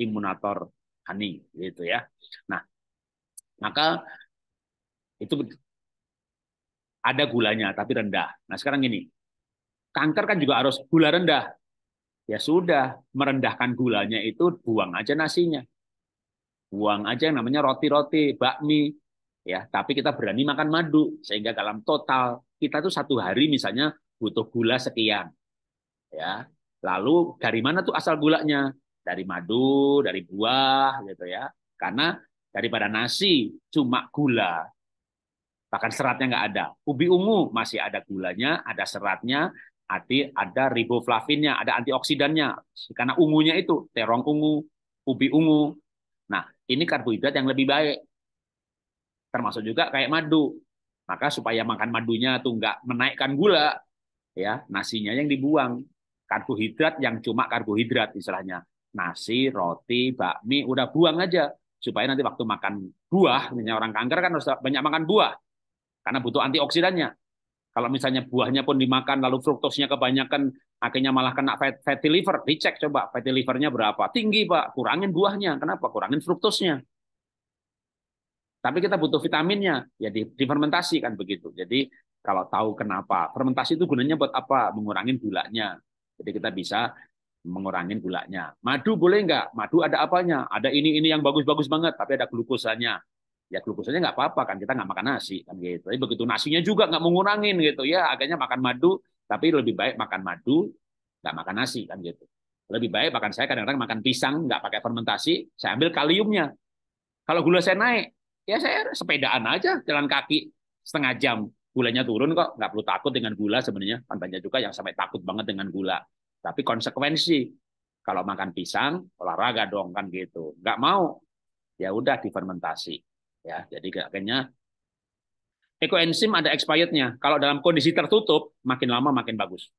Speaker 1: imunator honey gitu ya. Nah, maka itu ada gulanya tapi rendah. Nah, sekarang gini. Kanker kan juga harus gula rendah. Ya sudah, merendahkan gulanya itu buang aja nasinya. Buang aja yang namanya roti-roti, bakmi, ya tapi kita berani makan madu sehingga dalam total kita tuh satu hari misalnya butuh gula sekian ya lalu dari mana tuh asal gulanya dari madu, dari buah gitu ya. Karena daripada nasi cuma gula, bahkan seratnya nggak ada. Ubi ungu masih ada gulanya, ada seratnya, ada riboflavinnya, ada antioksidannya. Karena ungunya itu terong ungu, ubi ungu. Nah, ini karbohidrat yang lebih baik. Termasuk juga kayak madu. Maka supaya makan madunya tuh nggak menaikkan gula, ya nasinya yang dibuang. Karbohidrat yang cuma karbohidrat istilahnya nasi, roti, bakmi, udah buang aja supaya nanti waktu makan buah, misalnya orang kanker kan harus banyak makan buah karena butuh antioksidannya. Kalau misalnya buahnya pun dimakan lalu fruktosnya kebanyakan akhirnya malah kena fatty liver, dicek coba fatty livernya berapa. Tinggi, Pak. Kurangin buahnya. Kenapa? Kurangin fruktosnya. Tapi kita butuh vitaminnya, ya difermentasi kan begitu. Jadi kalau tahu kenapa, fermentasi itu gunanya buat apa? Mengurangi gulanya. Jadi kita bisa mengurangi gulanya. Madu boleh nggak? Madu ada apanya? Ada ini ini yang bagus-bagus banget, tapi ada glukosanya. Ya glukosanya nggak apa-apa kan kita nggak makan nasi kan gitu. Tapi begitu nasinya juga nggak mengurangin gitu ya. Akhirnya makan madu, tapi lebih baik makan madu nggak makan nasi kan gitu. Lebih baik makan saya kadang-kadang makan pisang nggak pakai fermentasi, saya ambil kaliumnya. Kalau gula saya naik, ya saya sepedaan aja jalan kaki setengah jam gulanya turun kok nggak perlu takut dengan gula sebenarnya kan banyak juga yang sampai takut banget dengan gula tapi konsekuensi kalau makan pisang olahraga dong kan gitu. Nggak mau ya udah difermentasi ya. Jadi akhirnya ekoenzim ada expirednya. Kalau dalam kondisi tertutup makin lama makin bagus.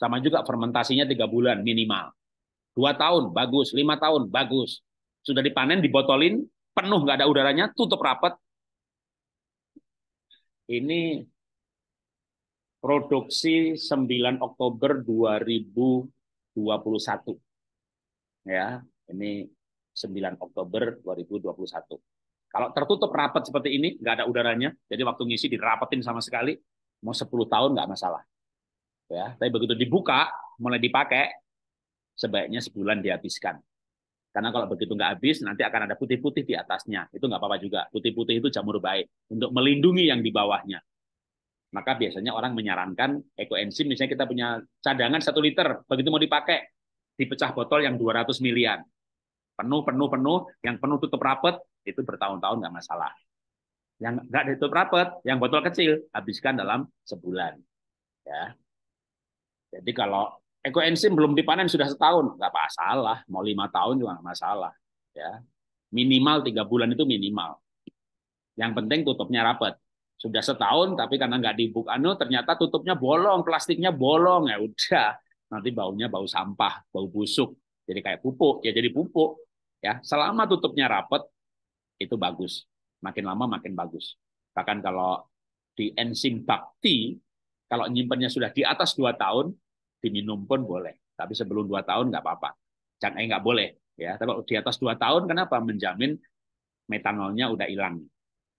Speaker 1: Sama juga fermentasinya tiga bulan minimal. Dua tahun bagus, lima tahun bagus. Sudah dipanen, dibotolin, penuh nggak ada udaranya, tutup rapat. Ini produksi 9 Oktober 2021. Ya, ini 9 Oktober 2021. Kalau tertutup rapat seperti ini, nggak ada udaranya, jadi waktu ngisi dirapetin sama sekali, mau 10 tahun nggak masalah. Ya, tapi begitu dibuka, mulai dipakai, sebaiknya sebulan dihabiskan. Karena kalau begitu nggak habis, nanti akan ada putih-putih di atasnya. Itu nggak apa-apa juga. Putih-putih itu jamur baik untuk melindungi yang di bawahnya maka biasanya orang menyarankan ekoenzim misalnya kita punya cadangan satu liter begitu mau dipakai dipecah botol yang 200 miliar, penuh penuh penuh yang penuh tutup rapet itu bertahun-tahun nggak masalah yang nggak ditutup rapet yang botol kecil habiskan dalam sebulan ya jadi kalau ekoenzim belum dipanen sudah setahun nggak masalah mau lima tahun juga nggak masalah ya minimal tiga bulan itu minimal yang penting tutupnya rapet sudah setahun tapi karena nggak dibuk anu ternyata tutupnya bolong plastiknya bolong ya udah nanti baunya bau sampah bau busuk jadi kayak pupuk ya jadi pupuk ya selama tutupnya rapet itu bagus makin lama makin bagus bahkan kalau di enzim bakti kalau nyimpannya sudah di atas dua tahun diminum pun boleh tapi sebelum dua tahun nggak apa-apa jangan eh, nggak boleh ya tapi di atas dua tahun kenapa menjamin metanolnya udah hilang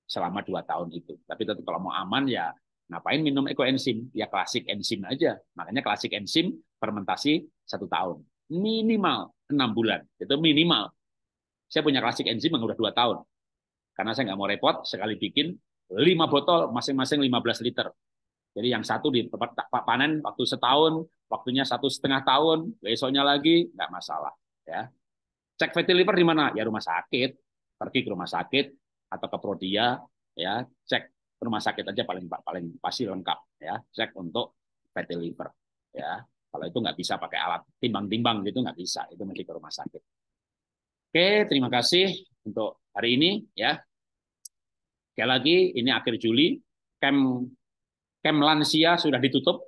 Speaker 1: selama dua tahun itu. Tapi tentu kalau mau aman ya ngapain minum ekoenzim? Ya klasik enzim aja. Makanya klasik enzim fermentasi satu tahun. Minimal enam bulan. Itu minimal. Saya punya klasik enzim yang udah dua tahun. Karena saya nggak mau repot, sekali bikin lima botol, masing-masing 15 liter. Jadi yang satu di tempat panen waktu setahun, waktunya satu setengah tahun, besoknya lagi, nggak masalah. ya Cek fatty liver di mana? Ya rumah sakit. Pergi ke rumah sakit, atau ke Prodia ya cek rumah sakit aja paling paling pasti lengkap ya cek untuk fatty liver ya kalau itu nggak bisa pakai alat timbang-timbang gitu nggak bisa itu mesti ke rumah sakit oke terima kasih untuk hari ini ya sekali lagi ini akhir Juli camp camp lansia sudah ditutup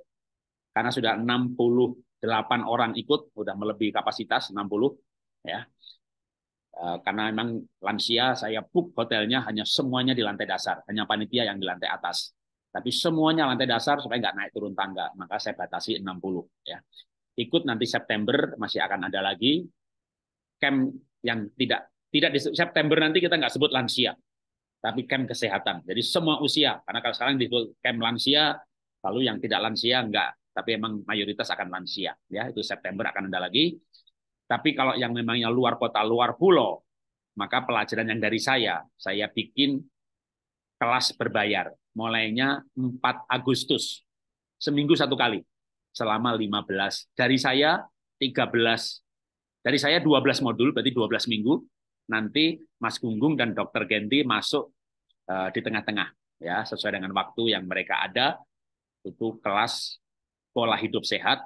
Speaker 1: karena sudah 68 orang ikut sudah melebihi kapasitas 60 ya Eh, karena memang lansia saya book hotelnya hanya semuanya di lantai dasar, hanya panitia yang di lantai atas. Tapi semuanya lantai dasar supaya nggak naik turun tangga, maka saya batasi 60 ya. Ikut nanti September masih akan ada lagi camp yang tidak tidak di September nanti kita nggak sebut lansia, tapi camp kesehatan. Jadi semua usia, karena kalau sekarang disebut camp lansia, lalu yang tidak lansia nggak, tapi emang mayoritas akan lansia ya. Itu September akan ada lagi. Tapi kalau yang memangnya luar kota, luar pulau, maka pelajaran yang dari saya, saya bikin kelas berbayar. Mulainya 4 Agustus, seminggu satu kali, selama 15. Dari saya 13, dari saya 12 modul, berarti 12 minggu. Nanti Mas Gunggung dan Dokter Genti masuk eh, di tengah-tengah, ya sesuai dengan waktu yang mereka ada. Itu kelas pola hidup sehat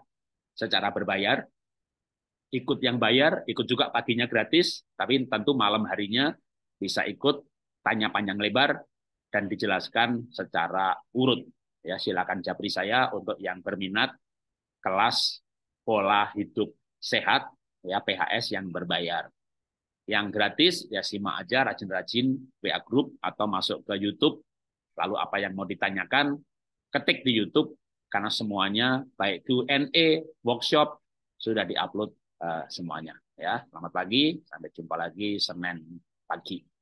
Speaker 1: secara berbayar ikut yang bayar, ikut juga paginya gratis, tapi tentu malam harinya bisa ikut tanya panjang lebar dan dijelaskan secara urut. Ya, silakan japri saya untuk yang berminat kelas pola hidup sehat ya PHS yang berbayar. Yang gratis ya simak aja rajin-rajin WA grup atau masuk ke YouTube. Lalu apa yang mau ditanyakan ketik di YouTube karena semuanya baik Q&A, workshop sudah diupload Eh, semuanya. Ya, selamat pagi. Sampai jumpa lagi Senin pagi.